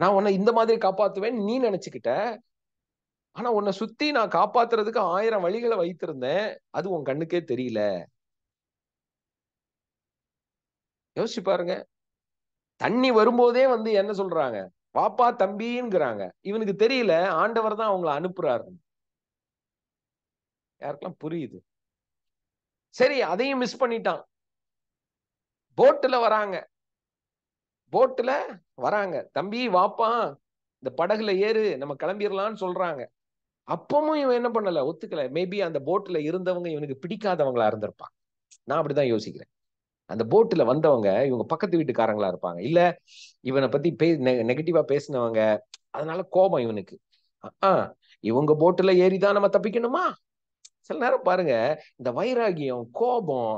நான் உன்னை இந்த மாதிரி காப்பாத்துவேன் நீ நினைச்சுக்கிட்ட ஆனா உன்னை சுத்தி நான் காப்பாத்துறதுக்கு ஆயிரம் வழிகளை வைத்திருந்தேன் அது உன் கண்ணுக்கே தெரியல யோசிச்சு பாருங்க தண்ணி வரும்போதே வந்து என்ன சொல்றாங்க பாப்பா தம்பிங்கிறாங்க இவனுக்கு தெரியல ஆண்டவர் தான் அவங்கள அனுப்புறாரு யாருக்கெல்லாம் புரியுது சரி அதையும் மிஸ் பண்ணிட்டான் போட்டுல வராங்க போட்டுல வராங்க தம்பி வாப்பா இந்த படகுல ஏறு நம்ம கிளம்பிடலாம்னு சொல்றாங்க அப்பவும் இவன் என்ன பண்ணல ஒத்துக்கல மேபி அந்த போட்டுல இருந்தவங்க இவனுக்கு பிடிக்காதவங்களா இருந்திருப்பான் நான் அப்படிதான் யோசிக்கிறேன் அந்த போட்டுல வந்தவங்க இவங்க பக்கத்து வீட்டுக்காரங்களா இருப்பாங்க இல்ல இவனை பத்தி பே நெகட்டிவா பேசினவங்க அதனால கோபம் இவனுக்கு ஆஹ் இவங்க போட்டுல ஏறிதான் நம்ம தப்பிக்கணுமா சில நேரம் பாருங்க இந்த வைராகியம் கோபம்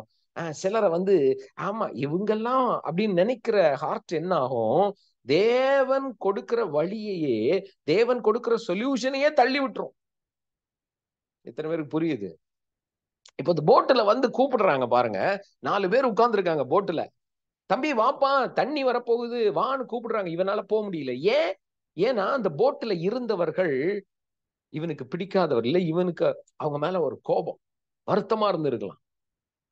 சிலரை வந்து ஆமா இவங்கெல்லாம் அப்படின்னு நினைக்கிற ஹார்ட் என்ன ஆகும் தேவன் கொடுக்கிற வழியையே தேவன் கொடுக்கிற சொல்யூஷனையே தள்ளி விட்டுரும் எத்தனை பேருக்கு புரியுது இப்ப இந்த போட்டுல வந்து கூப்பிடுறாங்க பாருங்க நாலு பேர் இருக்காங்க போட்டுல தம்பி வாப்பா தண்ணி வரப்போகுது வான்னு கூப்பிடுறாங்க இவனால போக முடியல ஏன் ஏன்னா அந்த போட்டுல இருந்தவர்கள் இவனுக்கு பிடிக்காதவர் இல்லை இவனுக்கு அவங்க மேல ஒரு கோபம் வருத்தமா இருந்திருக்கலாம்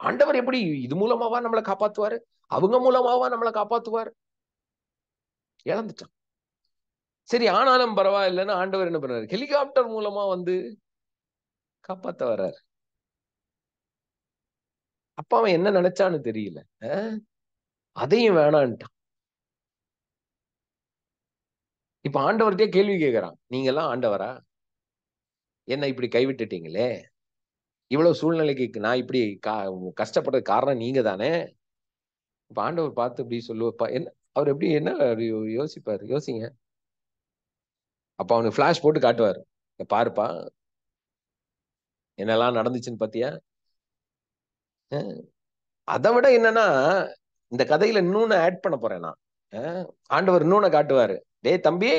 ஆண்டவர் எப்படி இது மூலமாவா நம்மளை காப்பாத்துவாரு அவங்க மூலமாவா நம்மளை காப்பாத்துவார் இழந்துட்டான் சரி ஆனாலும் பரவாயில்லைன்னு ஆண்டவர் என்ன பண்றாரு ஹெலிகாப்டர் மூலமா வந்து காப்பாத்த வர்றாரு அப்ப அவன் என்ன நினைச்சான்னு தெரியல அதையும் வேணான்ட்டான் இப்ப ஆண்டவர்கிட்டயே கேள்வி கேட்கிறான் நீங்க எல்லாம் ஆண்டவரா என்ன இப்படி கைவிட்டுட்டீங்களே இவ்வளவு சூழ்நிலைக்கு நான் இப்படி கஷ்டப்படுற காரணம் நீங்க தானே பாண்டவர் ஆண்டவர் பார்த்து இப்படி சொல்லுவப்பா என்ன அவர் எப்படி என்ன யோசிப்பார் யோசிங்க அப்ப அவனுக்கு ஃபிளாஷ் போட்டு காட்டுவார் பாருப்பா என்னெல்லாம் நடந்துச்சுன்னு பாத்தியா அதை விட என்னன்னா இந்த கதையில இன்னொன்னு ஆட் பண்ண போறேன் நான் ஆண்டவர் இன்னொன்னு காட்டுவாரு டே தம்பி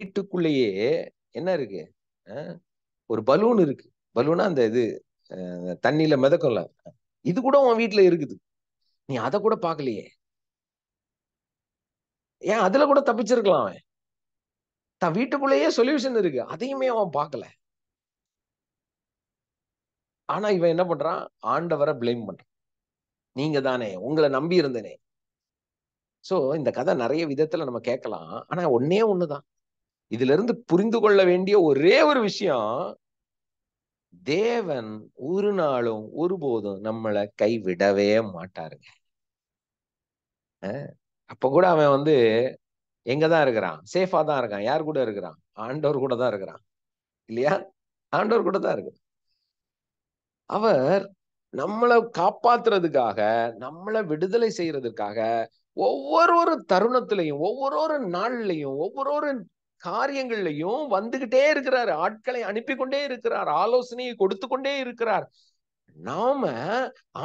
வீட்டுக்குள்ளேயே என்ன இருக்கு ஒரு பலூன் இருக்கு பலூனா அந்த இது தண்ணியில மிதக்கல இது கூட உன் வீட்டுல இருக்குது நீ அதை கூட பாக்கலையே ஏன் அதுல கூட தப்பிச்சிருக்கலாம் அவன் தான் வீட்டுக்குள்ளேயே சொல்யூஷன் இருக்கு அதையுமே அவன் பார்க்கல ஆனா இவன் என்ன பண்றான் ஆண்டவரை பிளேம் பண்றான் நீங்க தானே உங்களை நம்பி இருந்தனே சோ இந்த கதை நிறைய விதத்துல நம்ம கேட்கலாம் ஆனா ஒன்னே ஒண்ணுதான் இதுல இருந்து புரிந்து கொள்ள வேண்டிய ஒரே ஒரு விஷயம் தேவன் ஒரு நாளும் ஒருபோதும் நம்மளை கைவிடவே மாட்டாருங்க அப்ப கூட அவன் வந்து எங்கதான் இருக்கிறான் சேஃபா தான் இருக்கான் யார் கூட இருக்கிறான் ஆண்டவர் கூட தான் இருக்கிறான் இல்லையா ஆண்டவர் கூட தான் இருக்கு அவர் நம்மளை காப்பாத்துறதுக்காக நம்மளை விடுதலை செய்யறதுக்காக ஒவ்வொரு தருணத்திலையும் ஒவ்வொரு நாள்லையும் ஒவ்வொரு காரியங்கள்லையும் வந்துகிட்டே இருக்கிறார் ஆட்களை அனுப்பி கொண்டே இருக்கிறார் ஆலோசனையை கொடுத்து கொண்டே இருக்கிறார் நாம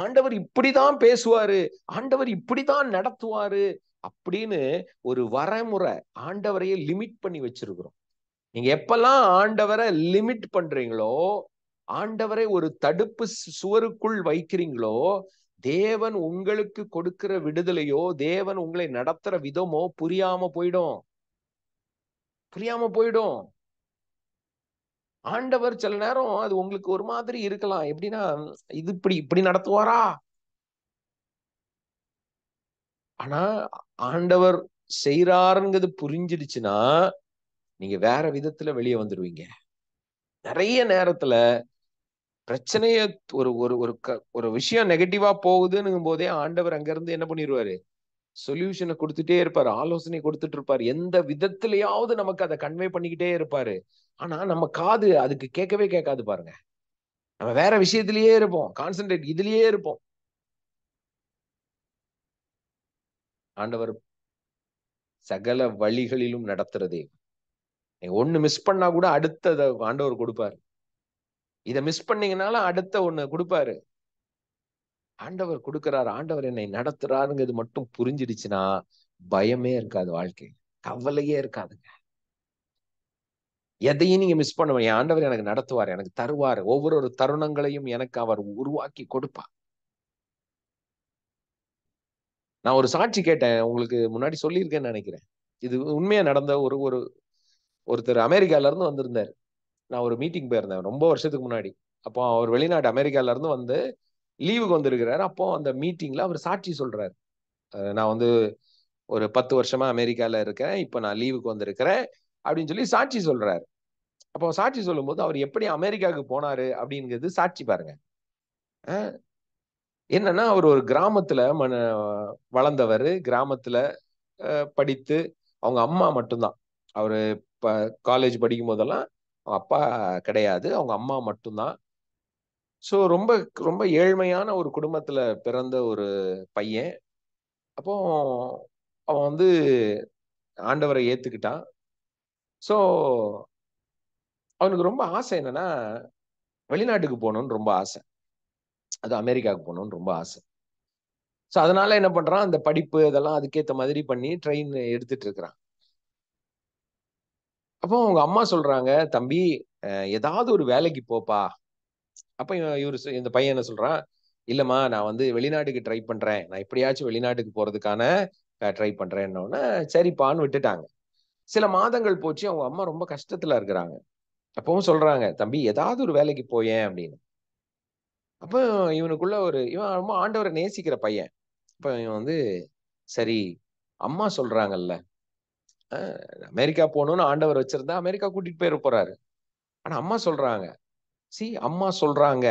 ஆண்டவர் இப்படிதான் பேசுவாரு ஆண்டவர் இப்படிதான் நடத்துவாரு அப்படின்னு ஒரு வரைமுறை ஆண்டவரையே லிமிட் பண்ணி வச்சிருக்கிறோம் நீங்க எப்பெல்லாம் ஆண்டவரை லிமிட் பண்றீங்களோ ஆண்டவரை ஒரு தடுப்பு சுவருக்குள் வைக்கிறீங்களோ தேவன் உங்களுக்கு கொடுக்கிற விடுதலையோ தேவன் உங்களை நடத்துற விதமோ புரியாம போயிடும் புரியாம போயிடும் ஆண்டவர் சில நேரம் அது உங்களுக்கு ஒரு மாதிரி இருக்கலாம் எப்படின்னா இது இப்படி இப்படி நடத்துவாரா ஆனா ஆண்டவர் செய்யறாருங்கிறது புரிஞ்சிடுச்சுன்னா நீங்க வேற விதத்துல வெளியே வந்துடுவீங்க நிறைய நேரத்துல பிரச்சனைய ஒரு ஒரு ஒரு விஷயம் நெகட்டிவா போகுதுன்னு போதே ஆண்டவர் அங்க இருந்து என்ன பண்ணிடுவாரு சொல்யூஷனை கொடுத்துட்டே இருப்பாரு ஆலோசனை கொடுத்துட்டு இருப்பாரு எந்த விதத்திலேயாவது நமக்கு அதை கன்வே பண்ணிக்கிட்டே இருப்பாரு ஆனா நம்ம காது அதுக்கு கேட்கவே கேட்காது பாருங்க நம்ம வேற விஷயத்திலேயே இருப்போம் கான்சென்ட்ரேட் இதுலயே இருப்போம் ஆண்டவர் சகல வழிகளிலும் நடத்துறதே ஒண்ணு மிஸ் பண்ணா கூட அடுத்ததை ஆண்டவர் கொடுப்பாரு இதை மிஸ் பண்ணீங்கனால அடுத்த ஒண்ணு கொடுப்பாரு ஆண்டவர் கொடுக்கிறார் ஆண்டவர் என்னை நடத்துறாருங்கிறது மட்டும் புரிஞ்சிடுச்சுன்னா பயமே இருக்காது வாழ்க்கை கவலையே இருக்காதுங்க எதையும் நீங்க மிஸ் பண்ண என் ஆண்டவர் எனக்கு நடத்துவார் எனக்கு தருவார் ஒவ்வொரு ஒரு தருணங்களையும் எனக்கு அவர் உருவாக்கி கொடுப்பார் நான் ஒரு சாட்சி கேட்டேன் உங்களுக்கு முன்னாடி சொல்லியிருக்கேன்னு நினைக்கிறேன் இது உண்மையா நடந்த ஒரு ஒரு ஒருத்தர் அமெரிக்கால இருந்து வந்திருந்தார் நான் ஒரு மீட்டிங் போயிருந்தேன் ரொம்ப வருஷத்துக்கு முன்னாடி அப்போ அவர் வெளிநாடு அமெரிக்கால இருந்து வந்து லீவுக்கு வந்திருக்கிறாரு அப்போ அந்த மீட்டிங்ல அவர் சாட்சி சொல்றாரு நான் வந்து ஒரு பத்து வருஷமா அமெரிக்கால இருக்கேன் இப்போ நான் லீவுக்கு வந்திருக்கிறேன் அப்படின்னு சொல்லி சாட்சி சொல்றாரு அப்போ சாட்சி சொல்லும்போது அவர் எப்படி அமெரிக்காவுக்கு போனாரு அப்படிங்கிறது சாட்சி பாருங்க என்னன்னா அவர் ஒரு கிராமத்துல மன வளர்ந்தவர் கிராமத்துல படித்து அவங்க அம்மா மட்டும்தான் அவரு இப்போ காலேஜ் படிக்கும் போதெல்லாம் அவங்க அப்பா கிடையாது அவங்க அம்மா மட்டும்தான் ஸோ ரொம்ப ரொம்ப ஏழ்மையான ஒரு குடும்பத்தில் பிறந்த ஒரு பையன் அப்போ அவன் வந்து ஆண்டவரை ஏற்றுக்கிட்டான் ஸோ அவனுக்கு ரொம்ப ஆசை என்னன்னா வெளிநாட்டுக்கு போகணும்னு ரொம்ப ஆசை அது அமெரிக்காவுக்கு போகணும்னு ரொம்ப ஆசை ஸோ அதனால என்ன பண்ணுறான் அந்த படிப்பு இதெல்லாம் அதுக்கேற்ற மாதிரி பண்ணி ட்ரெயின் எடுத்துட்டு இருக்கிறான் அப்போ அவங்க அம்மா சொல்றாங்க தம்பி ஏதாவது ஒரு வேலைக்கு போப்பா அப்போ இவர் இந்த பையன் என்ன சொல்றான் இல்லைம்மா நான் வந்து வெளிநாட்டுக்கு ட்ரை பண்றேன் நான் எப்படியாச்சும் வெளிநாட்டுக்கு போறதுக்கான ட்ரை பண்றேன்னு சரிப்பான்னு விட்டுட்டாங்க சில மாதங்கள் போச்சு அவங்க அம்மா ரொம்ப கஷ்டத்துல இருக்கிறாங்க அப்பவும் சொல்றாங்க தம்பி ஏதாவது ஒரு வேலைக்கு போயேன் அப்படின்னு அப்போ இவனுக்குள்ள ஒரு இவன் ரொம்ப ஆண்டவரை நேசிக்கிற பையன் அப்ப இவன் வந்து சரி அம்மா சொல்றாங்கல்ல அமெரிக்கா போகணும்னு ஆண்டவர் வச்சிருந்தா அமெரிக்கா கூட்டிட்டு போயிட போறாரு ஆனா அம்மா சொல்றாங்க சி அம்மா சொல்றாங்க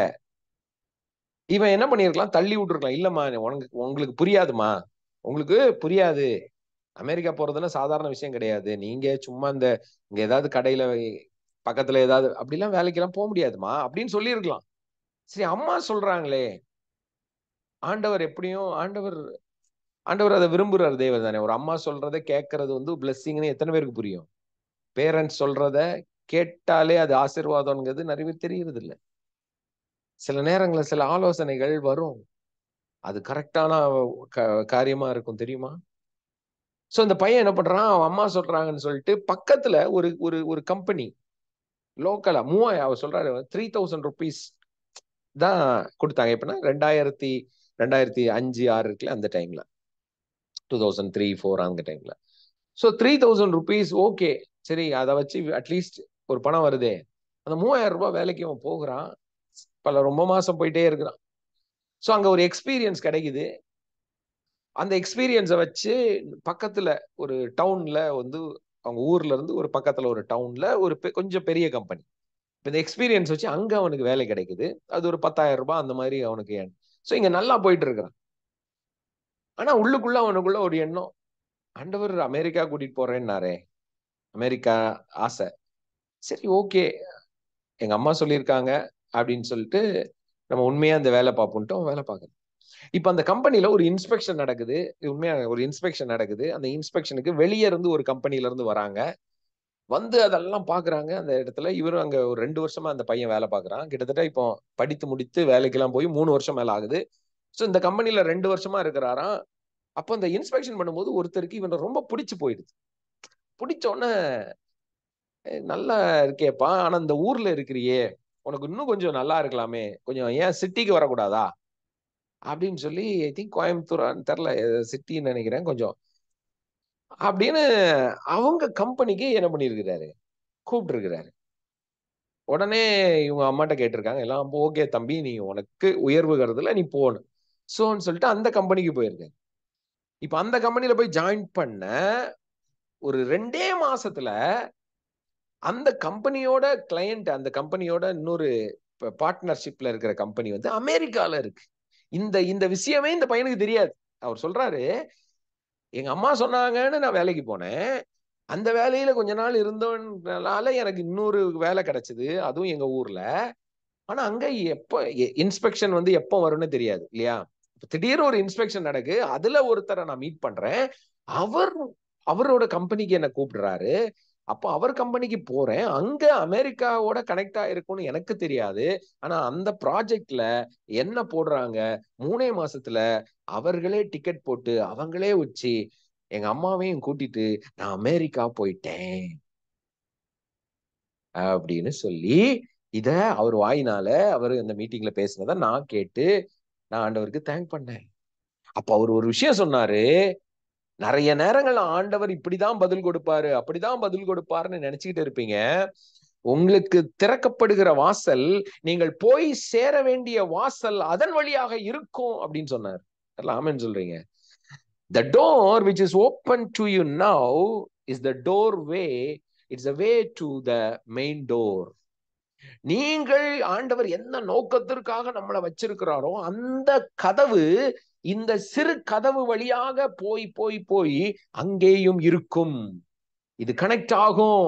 இவன் என்ன பண்ணிருக்கலாம் தள்ளி விட்டுருக்கலாம் இல்லம்மா உனக்கு உங்களுக்கு புரியாதுமா உங்களுக்கு புரியாது அமெரிக்கா போறதுன்னா சாதாரண விஷயம் கிடையாது நீங்க சும்மா இந்த இங்க ஏதாவது கடையில பக்கத்துல ஏதாவது அப்படிலாம் வேலைக்கெல்லாம் போக முடியாதுமா அப்படின்னு சொல்லியிருக்கலாம் சரி அம்மா சொல்றாங்களே ஆண்டவர் எப்படியும் ஆண்டவர் ஆண்டவர் அதை விரும்புறாரு தேவர் தானே ஒரு அம்மா சொல்றதை கேட்கறது வந்து பிளஸ்ஸிங்னு எத்தனை பேருக்கு புரியும் பேரண்ட்ஸ் சொல்றத கேட்டாலே அது ஆசிர்வாதம்ங்கிறது நிறைய தெரியறது இல்லை சில நேரங்களில் சில ஆலோசனைகள் வரும் அது கரெக்டான காரியமா இருக்கும் தெரியுமா ஸோ இந்த பையன் என்ன பண்றான் அவன் அம்மா சொல்றாங்கன்னு சொல்லிட்டு பக்கத்துல ஒரு ஒரு ஒரு கம்பெனி லோக்கலா மூவாயிரம் அவர் சொல்றாரு த்ரீ தௌசண்ட் ருபீஸ் தான் கொடுத்தாங்க எப்படின்னா ரெண்டாயிரத்தி ரெண்டாயிரத்தி அஞ்சு ஆறு இருக்குல்ல அந்த டைம்ல டூ தௌசண்ட் த்ரீ ஃபோர் அந்த டைம்ல so three thousand rupees okay சரி அதை வச்சு அட்லீஸ்ட் ஒரு பணம் வருதே அந்த மூவாயிரம் ரூபாய் வேலைக்கு அவன் போகிறான் பல ரொம்ப மாசம் போயிட்டே இருக்கிறான் ஸோ அங்க ஒரு எக்ஸ்பீரியன்ஸ் கிடைக்குது அந்த எக்ஸ்பீரியன்ஸை வச்சு பக்கத்துல ஒரு டவுன்ல வந்து அவங்க ஊர்ல இருந்து ஒரு பக்கத்துல ஒரு டவுன்ல ஒரு கொஞ்சம் பெரிய கம்பெனி இந்த எக்ஸ்பீரியன்ஸ் வச்சு அங்கே அவனுக்கு வேலை கிடைக்குது அது ஒரு பத்தாயிரம் ரூபாய் அந்த மாதிரி அவனுக்கு ஸோ இங்கே நல்லா போயிட்டு இருக்கிறான் ஆனால் உள்ளுக்குள்ள அவனுக்குள்ள ஒரு எண்ணம் ஆண்டவர் அமெரிக்கா கூட்டிட்டு போறேன்னாரே அமெரிக்கா ஆசை சரி ஓகே எங்கள் அம்மா சொல்லியிருக்காங்க அப்படின்னு சொல்லிட்டு நம்ம உண்மையாக அந்த வேலை பார்ப்போன்ட்டு வேலை பார்க்கணும் இப்போ அந்த கம்பெனியில் ஒரு இன்ஸ்பெக்ஷன் நடக்குது உண்மையாக ஒரு இன்ஸ்பெக்ஷன் நடக்குது அந்த இன்ஸ்பெக்ஷனுக்கு வெளியே இருந்து ஒரு கம்பெனியிலேருந்து வராங்க வந்து அதெல்லாம் பார்க்குறாங்க அந்த இடத்துல இவரும் அங்கே ஒரு ரெண்டு வருஷமாக அந்த பையன் வேலை பார்க்குறான் கிட்டத்தட்ட இப்போ படித்து முடித்து வேலைக்கெல்லாம் போய் மூணு வருஷம் மேலே ஆகுது ஸோ இந்த கம்பெனியில் ரெண்டு வருஷமாக இருக்கிறாராம் அப்போ அந்த இன்ஸ்பெக்ஷன் பண்ணும்போது ஒருத்தருக்கு இவனை ரொம்ப பிடிச்சி போயிடுது பிடிச்ச உடனே நல்லா இருக்கேப்பா ஆனா இந்த ஊர்ல இருக்கிறியே உனக்கு இன்னும் கொஞ்சம் நல்லா இருக்கலாமே கொஞ்சம் ஏன் சிட்டிக்கு வரக்கூடாதா அப்படின்னு சொல்லி ஐ திங்க் கோயம்புத்தூர் தெரில சிட்டின்னு நினைக்கிறேன் கொஞ்சம் அப்படின்னு அவங்க கம்பெனிக்கு என்ன பண்ணியிருக்கிறாரு கூப்பிட்டுருக்கிறாரு உடனே இவங்க அம்மாட்ட கேட்டிருக்காங்க எல்லாம் ஓகே தம்பி நீ உனக்கு உயர்வுகிறதுல நீ போகணும் ஸோன்னு சொல்லிட்டு அந்த கம்பெனிக்கு போயிருக்காரு இப்போ அந்த கம்பெனியில் போய் ஜாயின் பண்ண ஒரு ரெண்டே மாசத்துல அந்த கம்பெனியோட கிளையண்ட் அந்த கம்பெனியோட இன்னொரு பார்ட்னர்ஷிப்ல இருக்கிற கம்பெனி வந்து அமெரிக்கால இருக்கு இந்த இந்த விஷயமே இந்த பையனுக்கு தெரியாது அவர் சொல்றாரு எங்க அம்மா சொன்னாங்கன்னு நான் வேலைக்கு போனேன் அந்த வேலையில கொஞ்ச நாள் இருந்தவனால எனக்கு இன்னொரு வேலை கிடைச்சது அதுவும் எங்க ஊர்ல ஆனா அங்க எப்ப இன்ஸ்பெக்ஷன் வந்து எப்போ வரும்னு தெரியாது இல்லையா திடீர்னு ஒரு இன்ஸ்பெக்ஷன் நடக்கு அதுல ஒருத்தரை நான் மீட் பண்றேன் அவர் அவரோட கம்பெனிக்கு என்ன கூப்பிடுறாரு அப்போ அவர் கம்பெனிக்கு போறேன் அங்க அமெரிக்காவோட கனெக்ட் ஆயிருக்கும்னு எனக்கு தெரியாது ஆனா அந்த ப்ராஜெக்ட்ல என்ன போடுறாங்க மூணே மாசத்துல அவர்களே டிக்கெட் போட்டு அவங்களே வச்சு எங்க அம்மாவையும் கூட்டிட்டு நான் அமெரிக்கா போயிட்டேன் அப்படின்னு சொல்லி இத அவர் வாயினால அவர் அந்த மீட்டிங்ல பேசினதை நான் கேட்டு நான் ஆண்டவருக்கு தேங்க் பண்ணேன் அப்ப அவர் ஒரு விஷயம் சொன்னாரு நிறைய நேரங்கள் ஆண்டவர் இப்படிதான் பதில் கொடுப்பாரு அப்படிதான் பதில் கொடுப்பாருன்னு நினைச்சுக்கிட்டு இருப்பீங்க உங்களுக்கு திறக்கப்படுகிற வாசல் நீங்கள் போய் சேர வேண்டிய வாசல் அதன் வழியாக இருக்கும் அப்படின்னு சொன்னார் ஆமன்னு சொல்றீங்க the door which is open to you now is the door way it's a way to the main door நீங்கள் ஆண்டவர் என்ன நோக்கத்திற்காக நம்மளை வச்சிருக்கிறாரோ அந்த கதவு இந்த சிறு கதவு வழியாக போய் போய் போய் அங்கேயும் இருக்கும் இது கனெக்ட் ஆகும்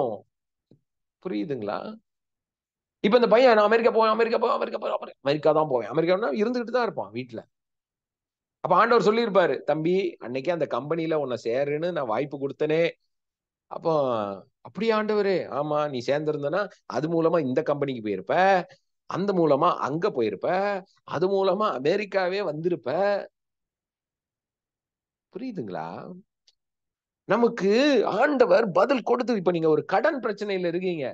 புரியுதுங்களா இப்ப இந்த பையன் நான் அமெரிக்கா போவேன் அமெரிக்கா போவேன் அமெரிக்கா போவேன் அமெரிக்கா தான் போவேன் அமெரிக்கானா இருந்துகிட்டு தான் இருப்பான் வீட்டுல அப்ப ஆண்டவர் சொல்லியிருப்பாரு தம்பி அன்னைக்கு அந்த கம்பெனில உன்னை சேருன்னு நான் வாய்ப்பு கொடுத்தனே அப்போ அப்படி ஆண்டவரே ஆமா நீ சேர்ந்திருந்தனா அது மூலமா இந்த கம்பெனிக்கு போயிருப்ப அந்த மூலமா அங்க போயிருப்ப அது மூலமா அமெரிக்காவே வந்திருப்ப புரியுதுங்களா நமக்கு ஆண்டவர் பதில் கொடுத்து இப்ப நீங்க ஒரு கடன் பிரச்சனையில இருக்கீங்க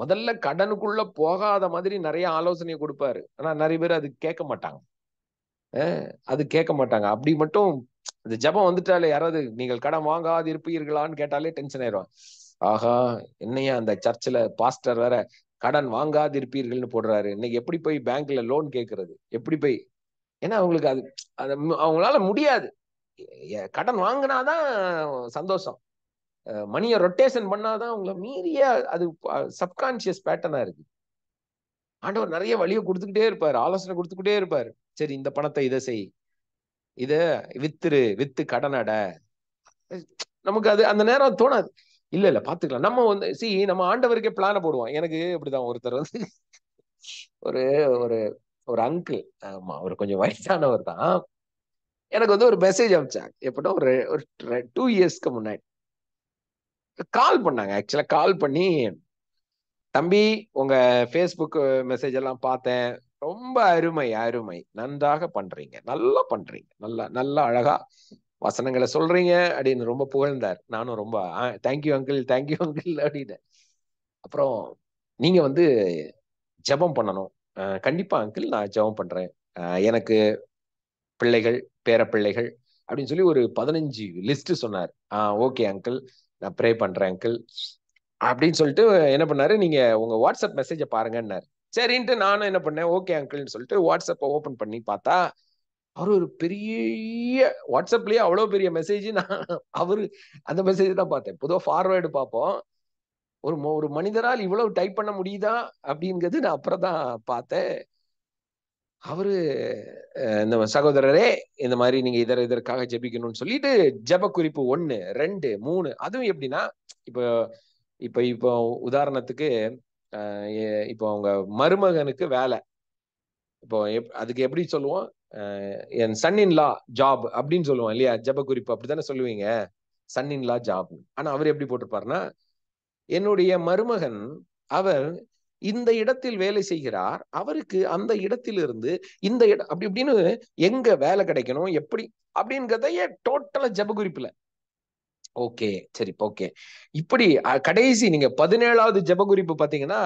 முதல்ல கடனுக்குள்ள போகாத மாதிரி நிறைய ஆலோசனையை கொடுப்பாரு ஆனா நிறைய பேர் அது கேட்க மாட்டாங்க அது கேட்க மாட்டாங்க அப்படி மட்டும் இந்த ஜபம் வந்துட்டாலே யாராவது நீங்கள் கடன் வாங்காது இருப்பீர்களான்னு கேட்டாலே டென்ஷன் ஆயிரும் ஆகா என்னையா அந்த சர்ச்சில் பாஸ்டர் வேற கடன் வாங்காது இருப்பீர்கள்னு போடுறாரு இன்னைக்கு எப்படி போய் பேங்க்ல லோன் கேட்கறது எப்படி போய் ஏன்னா அவங்களுக்கு அது அது அவங்களால முடியாது கடன் வாங்கினாதான் சந்தோஷம் மணியை ரொட்டேஷன் பண்ணாதான் உங்களை மீறிய அது சப்கான்சியஸ் பேட்டர்னா இருக்கு ஆண்டவர் நிறைய வழியை கொடுத்துக்கிட்டே இருப்பார் ஆலோசனை கொடுத்துக்கிட்டே இருப்பார் சரி இந்த பணத்தை இதை செய் இத வித்துரு வித்து கடன் அட நமக்கு அது அந்த நேரம் தோணாது இல்ல இல்ல பாத்துக்கலாம் நம்ம வந்து சி நம்ம ஆண்டவருக்கே பிளான போடுவோம் எனக்கு இப்படிதான் ஒருத்தர் வந்து ஒரு ஒரு ஒரு அங்கிள் ஆமா அவர் கொஞ்சம் வயசானவர் தான் எனக்கு வந்து ஒரு மெசேஜ் அனுப்பிச்சாங்க எப்படின்னா ஒரு ஒரு டூ இயர்ஸ்க்கு முன்னாடி கால் பண்ணாங்க ஆக்சுவலாக கால் பண்ணி தம்பி உங்கள் ஃபேஸ்புக் மெசேஜ் எல்லாம் பார்த்தேன் ரொம்ப அருமை அருமை நன்றாக பண்ணுறீங்க நல்லா பண்ணுறீங்க நல்லா நல்லா அழகாக வசனங்களை சொல்கிறீங்க அப்படின்னு ரொம்ப புகழ்ந்தார் நானும் ரொம்ப தேங்க்யூ அங்கிள் தேங்க்யூ அங்கிள் அப்படின்னு அப்புறம் நீங்கள் வந்து ஜபம் பண்ணணும் கண்டிப்பாக அங்கிள் நான் ஜபம் பண்ணுறேன் எனக்கு பிள்ளைகள் பேரப்பிள்ளைகள் அப்படின்னு சொல்லி ஒரு பதினஞ்சு லிஸ்ட் சொன்னார் ஆ ஓகே அங்கிள் நான் ப்ரே பண்றேன் அங்கிள் அப்படின்னு சொல்லிட்டு என்ன பண்ணாரு நீங்க உங்க வாட்ஸ்அப் மெசேஜை பாருங்கன்னாரு சரின்ட்டு நானும் என்ன பண்ணேன் ஓகே அங்கிள்னு சொல்லிட்டு வாட்ஸ்அப்பை ஓப்பன் பண்ணி பார்த்தா அவர் ஒரு பெரிய வாட்ஸ்அப்லயே அவ்வளோ பெரிய மெசேஜ் நான் அவரு அந்த மெசேஜ் தான் பார்த்தேன் பொதுவாக ஃபார்வேர்டு பார்ப்போம் ஒரு ஒரு மனிதரால் இவ்வளவு டைப் பண்ண முடியுதா அப்படிங்கிறது நான் அப்புறம் தான் பார்த்தேன் அவரு இந்த சகோதரரே இந்த மாதிரி நீங்க இதர இதற்காக ஜெபிக்கணும்னு சொல்லிட்டு ஜப குறிப்பு ஒண்ணு ரெண்டு மூணு அதுவும் எப்படின்னா இப்போ இப்போ இப்போ உதாரணத்துக்கு இப்போ அவங்க மருமகனுக்கு வேலை இப்போ அதுக்கு எப்படி சொல்லுவோம் என் சன்னின் லா ஜாப் அப்படின்னு சொல்லுவோம் இல்லையா ஜப குறிப்பு அப்படித்தானே சொல்லுவீங்க சன்னின் லா ஜாப் ஆனா அவர் எப்படி போட்டிருப்பாருன்னா என்னுடைய மருமகன் அவர் இந்த இடத்தில் வேலை செய்கிறார் அவருக்கு அந்த இடத்திலிருந்து இந்த இடம் அப்படி இப்படின்னு எங்க வேலை கிடைக்கணும் எப்படி அப்படிங்கிறதையே டோட்டலா குறிப்புல ஓகே சரி ஓகே இப்படி கடைசி நீங்க பதினேழாவது குறிப்பு பாத்தீங்கன்னா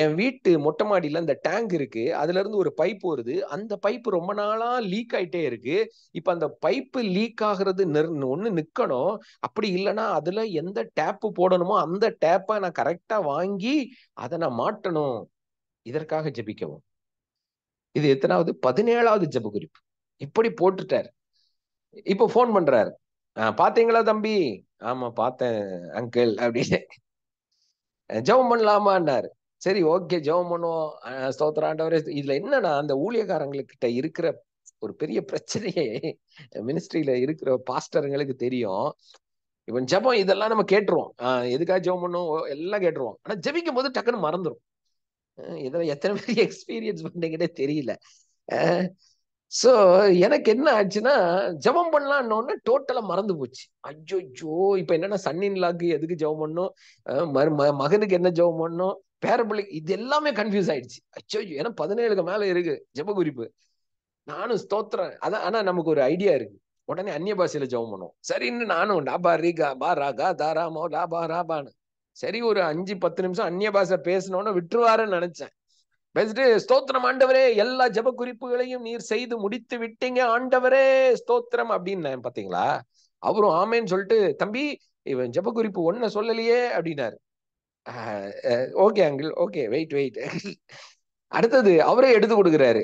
என் வீட்டு மொட்டை மாடியில அந்த டேங்க் இருக்கு அதுல இருந்து ஒரு பைப் வருது அந்த பைப் ரொம்ப நாளா லீக் ஆயிட்டே இருக்கு இப்ப அந்த பைப்பு லீக் ஆகுறது ஒண்ணு நிக்கணும் அப்படி இல்லைன்னா அதுல எந்த டேப்பு போடணுமோ அந்த டேப்பை நான் கரெக்டா வாங்கி அதை நான் மாட்டணும் இதற்காக ஜபிக்கவும் இது எத்தனாவது பதினேழாவது ஜப குறிப்பு இப்படி போட்டுட்டார் இப்போ ஃபோன் ஆ பாத்தீங்களா தம்பி ஆமா பார்த்தேன் அங்கிள் அப்படின்னு ஜபம் பண்ணலாமான்னாரு சரி ஓகே ஜெபம் பண்ணுவோம் ஸ்தோத்திர ஆண்டவரே இதுல என்னன்னா அந்த ஊழியக்காரங்களுக்கிட்ட இருக்கிற ஒரு பெரிய பிரச்சனையே மினிஸ்ட்ரியில இருக்கிற பாஸ்டருங்களுக்கு தெரியும் இவன் ஜபம் இதெல்லாம் நம்ம கேட்டுருவோம் எதுக்காக ஜெபம் பண்ணுவோம் எல்லாம் கேட்டுருவோம் ஆனா ஜபிக்கும் போது டக்குன்னு மறந்துடும் இதெல்லாம் எத்தனை பேர் எக்ஸ்பீரியன்ஸ் பண்ணீங்கன்னே தெரியல ஸோ எனக்கு என்ன ஆச்சுன்னா ஜபம் பண்ணலான்னு டோட்டலாக மறந்து போச்சு ஜோ இப்போ என்னன்னா சன்னின் லாக்கு எதுக்கு ஜபம் பண்ணும் மகனுக்கு என்ன ஜபம் பண்ணும் பேரப்பிள்ளைக்கு இது எல்லாமே கன்ஃபியூஸ் ஆயிடுச்சு அச்சோ ஏன்னா பதினேழுக்கு மேலே இருக்கு ஜப குறிப்பு நானும் ஸ்தோத்திரம் அதான் ஆனால் நமக்கு ஒரு ஐடியா இருக்கு உடனே அந்நிய பாஷையில ஜபம் பண்ணுவோம் சரின்னு நானும் டாபா கா பா ரா கா தாராமோ டாபா ராபான்னு சரி ஒரு அஞ்சு பத்து நிமிஷம் அந்நிய பாஷை பேசினோன்னு விட்டுருவாருன்னு நினைச்சேன் பேசிட்டு ஸ்தோத்திரம் ஆண்டவரே எல்லா ஜப குறிப்புகளையும் நீர் செய்து முடித்து விட்டீங்க ஆண்டவரே ஸ்தோத்திரம் அப்படின்னு பாத்தீங்களா அவரும் ஆமேன்னு சொல்லிட்டு தம்பி இவன் ஜப குறிப்பு ஒன்ன சொல்லலையே அப்படின்னாரு okay uncle okay wait wait அடுத்தது அவரே எடுத்து கொடுக்குறாரு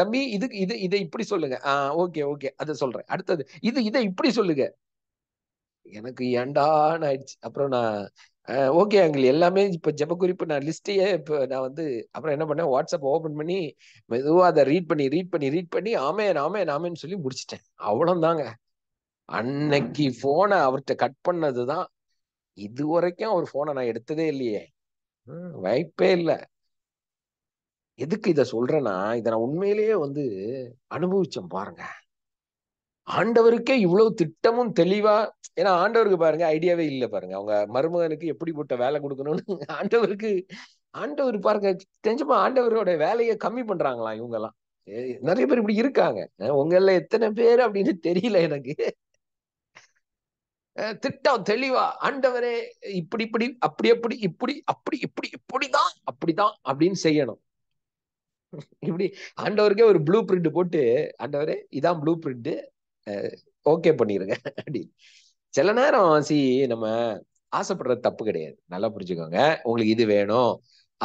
தம்பி இதுக்கு இது இதை இப்படி சொல்லுங்க ஆஹ் ஓகே ஓகே அதை சொல்றேன் அடுத்தது இது இதை இப்படி சொல்லுங்க எனக்கு ஏண்டான்னு ஆயிடுச்சு அப்புறம் நான் ஓகே அங்கிள் எல்லாமே இப்போ ஜப குறிப்பு நான் லிஸ்ட்டையே இப்போ நான் வந்து அப்புறம் என்ன பண்ணேன் வாட்ஸ்அப் ஓப்பன் பண்ணி மெதுவாக அதை ரீட் பண்ணி ரீட் பண்ணி ரீட் பண்ணி ஆமே நாமே நாமேன்னு சொல்லி முடிச்சிட்டேன் அவ்வளோதாங்க அன்னைக்கு ஃபோனை அவர்கிட்ட கட் பண்ணது தான் இது வரைக்கும் அவர் ஃபோனை நான் எடுத்ததே இல்லையே வாய்ப்பே இல்லை எதுக்கு இதை சொல்கிறேன்னா இதை நான் உண்மையிலேயே வந்து அனுபவிச்சேன் பாருங்கள் ஆண்டவருக்கே இவ்வளவு திட்டமும் தெளிவா ஏன்னா ஆண்டவருக்கு பாருங்க ஐடியாவே இல்ல பாருங்க அவங்க மருமகனுக்கு எப்படி போட்ட வேலை கொடுக்கணும்னு ஆண்டவருக்கு ஆண்டவர் பாருங்க தெரிஞ்சமா ஆண்டவரோட வேலையை கம்மி பண்றாங்களாம் இவங்க எல்லாம் நிறைய பேர் இப்படி இருக்காங்க உங்கள எத்தனை பேர் அப்படின்னு தெரியல எனக்கு திட்டம் தெளிவா ஆண்டவரே இப்படி இப்படி அப்படி அப்படி இப்படி அப்படி இப்படி இப்படிதான் அப்படிதான் அப்படின்னு செய்யணும் இப்படி ஆண்டவருக்கே ஒரு ப்ளூ பிரிண்ட் போட்டு ஆண்டவரே இதான் ப்ளூ பிரிண்ட் ஓகே பண்ணிருங்க அப்படின்னு சில நேரம் சி நம்ம ஆசைப்படுறது தப்பு கிடையாது நல்லா புரிஞ்சுக்கோங்க உங்களுக்கு இது வேணும்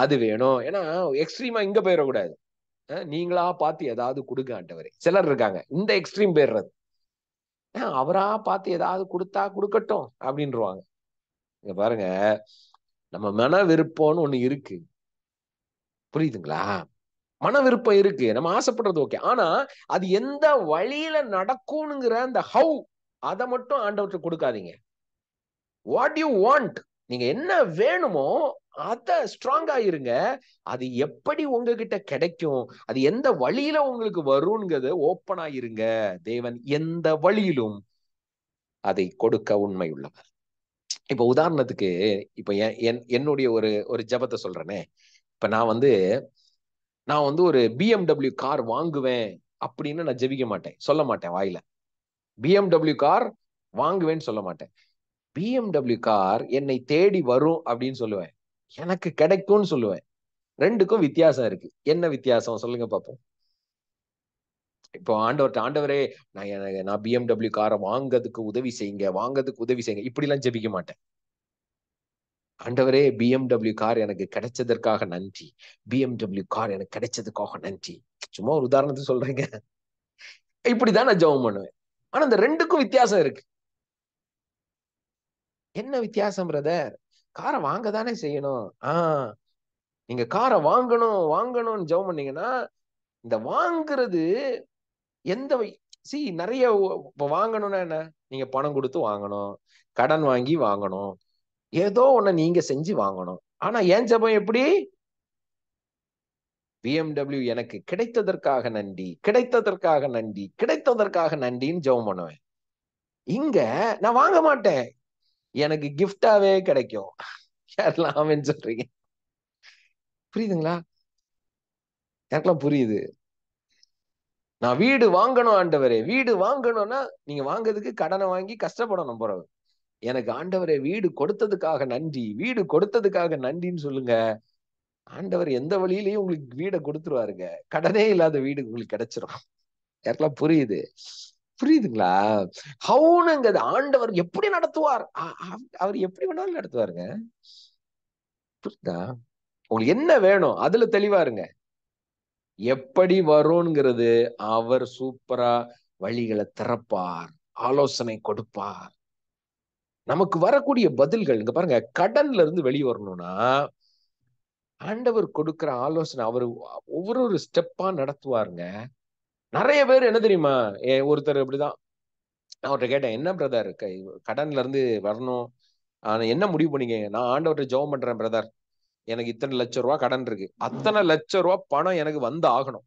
அது வேணும் ஏன்னா எக்ஸ்ட்ரீமா இங்க போயிடக்கூடாது நீங்களா பார்த்து ஏதாவது கொடுக்க ஆண்டவர் சிலர் இருக்காங்க இந்த எக்ஸ்ட்ரீம் போயிடுறது அவரா பார்த்து ஏதாவது கொடுத்தா கொடுக்கட்டும் அப்படின்றவாங்க இங்க பாருங்க நம்ம மன விருப்பம்னு ஒண்ணு இருக்கு புரியுதுங்களா மன விருப்பம் இருக்கு நம்ம ஆசைப்படுறது ஓகே ஆனா அது எந்த வழியில நடக்கும்ங்கிற அந்த ஹவு அதை மட்டும் ஆண்டவர்கிட்ட கொடுக்காதீங்க வாட் யூ வாண்ட் நீங்க என்ன வேணுமோ அத ஸ்ட்ராங்கா இருங்க அது எப்படி உங்ககிட்ட கிடைக்கும் அது எந்த வழியில உங்களுக்கு வரும்ங்கிறது ஓப்பன் ஆயிருங்க தேவன் எந்த வழியிலும் அதை கொடுக்க உண்மை உள்ளவர் இப்ப உதாரணத்துக்கு இப்ப என் என்னுடைய ஒரு ஒரு ஜபத்தை சொல்றேனே இப்ப நான் வந்து நான் வந்து ஒரு பிஎம்டபிள்யூ கார் வாங்குவேன் அப்படின்னு நான் ஜெபிக்க மாட்டேன் சொல்ல மாட்டேன் வாயில பிஎம்டபிள்யூ கார் வாங்குவேன்னு சொல்ல மாட்டேன் பிஎம்டபிள்யூ கார் என்னை தேடி வரும் அப்படின்னு சொல்லுவேன் எனக்கு கிடைக்கும்னு சொல்லுவேன் ரெண்டுக்கும் வித்தியாசம் இருக்கு என்ன வித்தியாசம் சொல்லுங்க பார்ப்போம் இப்போ ஆண்டவர் ஆண்டவரே நான் நான் பிஎம்டபிள்யூ காரை வாங்கிறதுக்கு உதவி செய்யுங்க வாங்கிறதுக்கு உதவி செய்யுங்க இப்படிலாம் ஜெபிக்க மாட்டேன் ஆண்டவரே பிஎம்டபிள்யூ கார் எனக்கு கிடைச்சதற்காக நன்றி பிஎம்டபிள்யூ கார் எனக்கு கிடைச்சதுக்காக நன்றி சும்மா ஒரு உதாரணத்தை சொல்றீங்க இப்படிதான் நான் ஜெபம் பண்ணுவேன் ஆனா இந்த ரெண்டுக்கும் வித்தியாசம் இருக்கு என்ன வித்தியாசம் பிரதர் காரை வாங்க தானே செய்யணும் ஆஹ் நீங்க காரை வாங்கணும் வாங்கணும்னு ஜெபம் பண்ணீங்கன்னா இந்த வாங்குறது எந்த சி நிறைய இப்போ வாங்கணும்னா என்ன நீங்க பணம் கொடுத்து வாங்கணும் கடன் வாங்கி வாங்கணும் ஏதோ ஒன்ன நீங்க செஞ்சு வாங்கணும் ஆனா ஏன் ஜபம் எப்படி பிஎம்டபிள்யூ எனக்கு கிடைத்ததற்காக நன்றி கிடைத்ததற்காக நன்றி கிடைத்ததற்காக நன்றின்னு ஜெபம் பண்ணுவேன் இங்க நான் வாங்க மாட்டேன் எனக்கு கிஃப்டாவே கிடைக்கும் யாரெல்லாம் சொல்றீங்க புரியுதுங்களா எனக்கெல்லாம் புரியுது நான் வீடு வாங்கணும் ஆண்டவரே வீடு வாங்கணும்னா நீங்க வாங்குறதுக்கு கடனை வாங்கி கஷ்டப்படணும் பிறகு எனக்கு ஆண்டவரை வீடு கொடுத்ததுக்காக நன்றி வீடு கொடுத்ததுக்காக நன்றின்னு சொல்லுங்க ஆண்டவர் எந்த வழியிலையும் உங்களுக்கு வீடை கொடுத்துருவாருங்க கடனே இல்லாத வீடு உங்களுக்கு கிடைச்சிரும் யாருக்கெல்லாம் புரியுது புரியுதுங்களா ஹவுனுங்க ஆண்டவர் எப்படி நடத்துவார் அவர் எப்படி வேணாலும் நடத்துவாருங்க புரியுதா உங்களுக்கு என்ன வேணும் அதுல தெளிவா இருங்க எப்படி வரும்ங்கிறது அவர் சூப்பரா வழிகளை திறப்பார் ஆலோசனை கொடுப்பார் நமக்கு வரக்கூடிய பதில்கள் இங்க பாருங்க கடன்ல இருந்து வெளியே வரணும்னா ஆண்டவர் கொடுக்கிற ஆலோசனை அவர் ஒவ்வொரு ஒரு ஸ்டெப்பா நடத்துவாருங்க நிறைய பேர் என்ன தெரியுமா ஒருத்தர் இப்படிதான் அவர்கிட்ட கேட்டேன் என்ன பிரதர் கடன்ல இருந்து வரணும் ஆனா என்ன முடிவு பண்ணீங்க நான் ஆண்டவர்கிட்ட ஜெபம் பண்றேன் பிரதர் எனக்கு இத்தனை லட்ச ரூபா கடன் இருக்கு அத்தனை லட்ச ரூபா பணம் எனக்கு வந்து ஆகணும்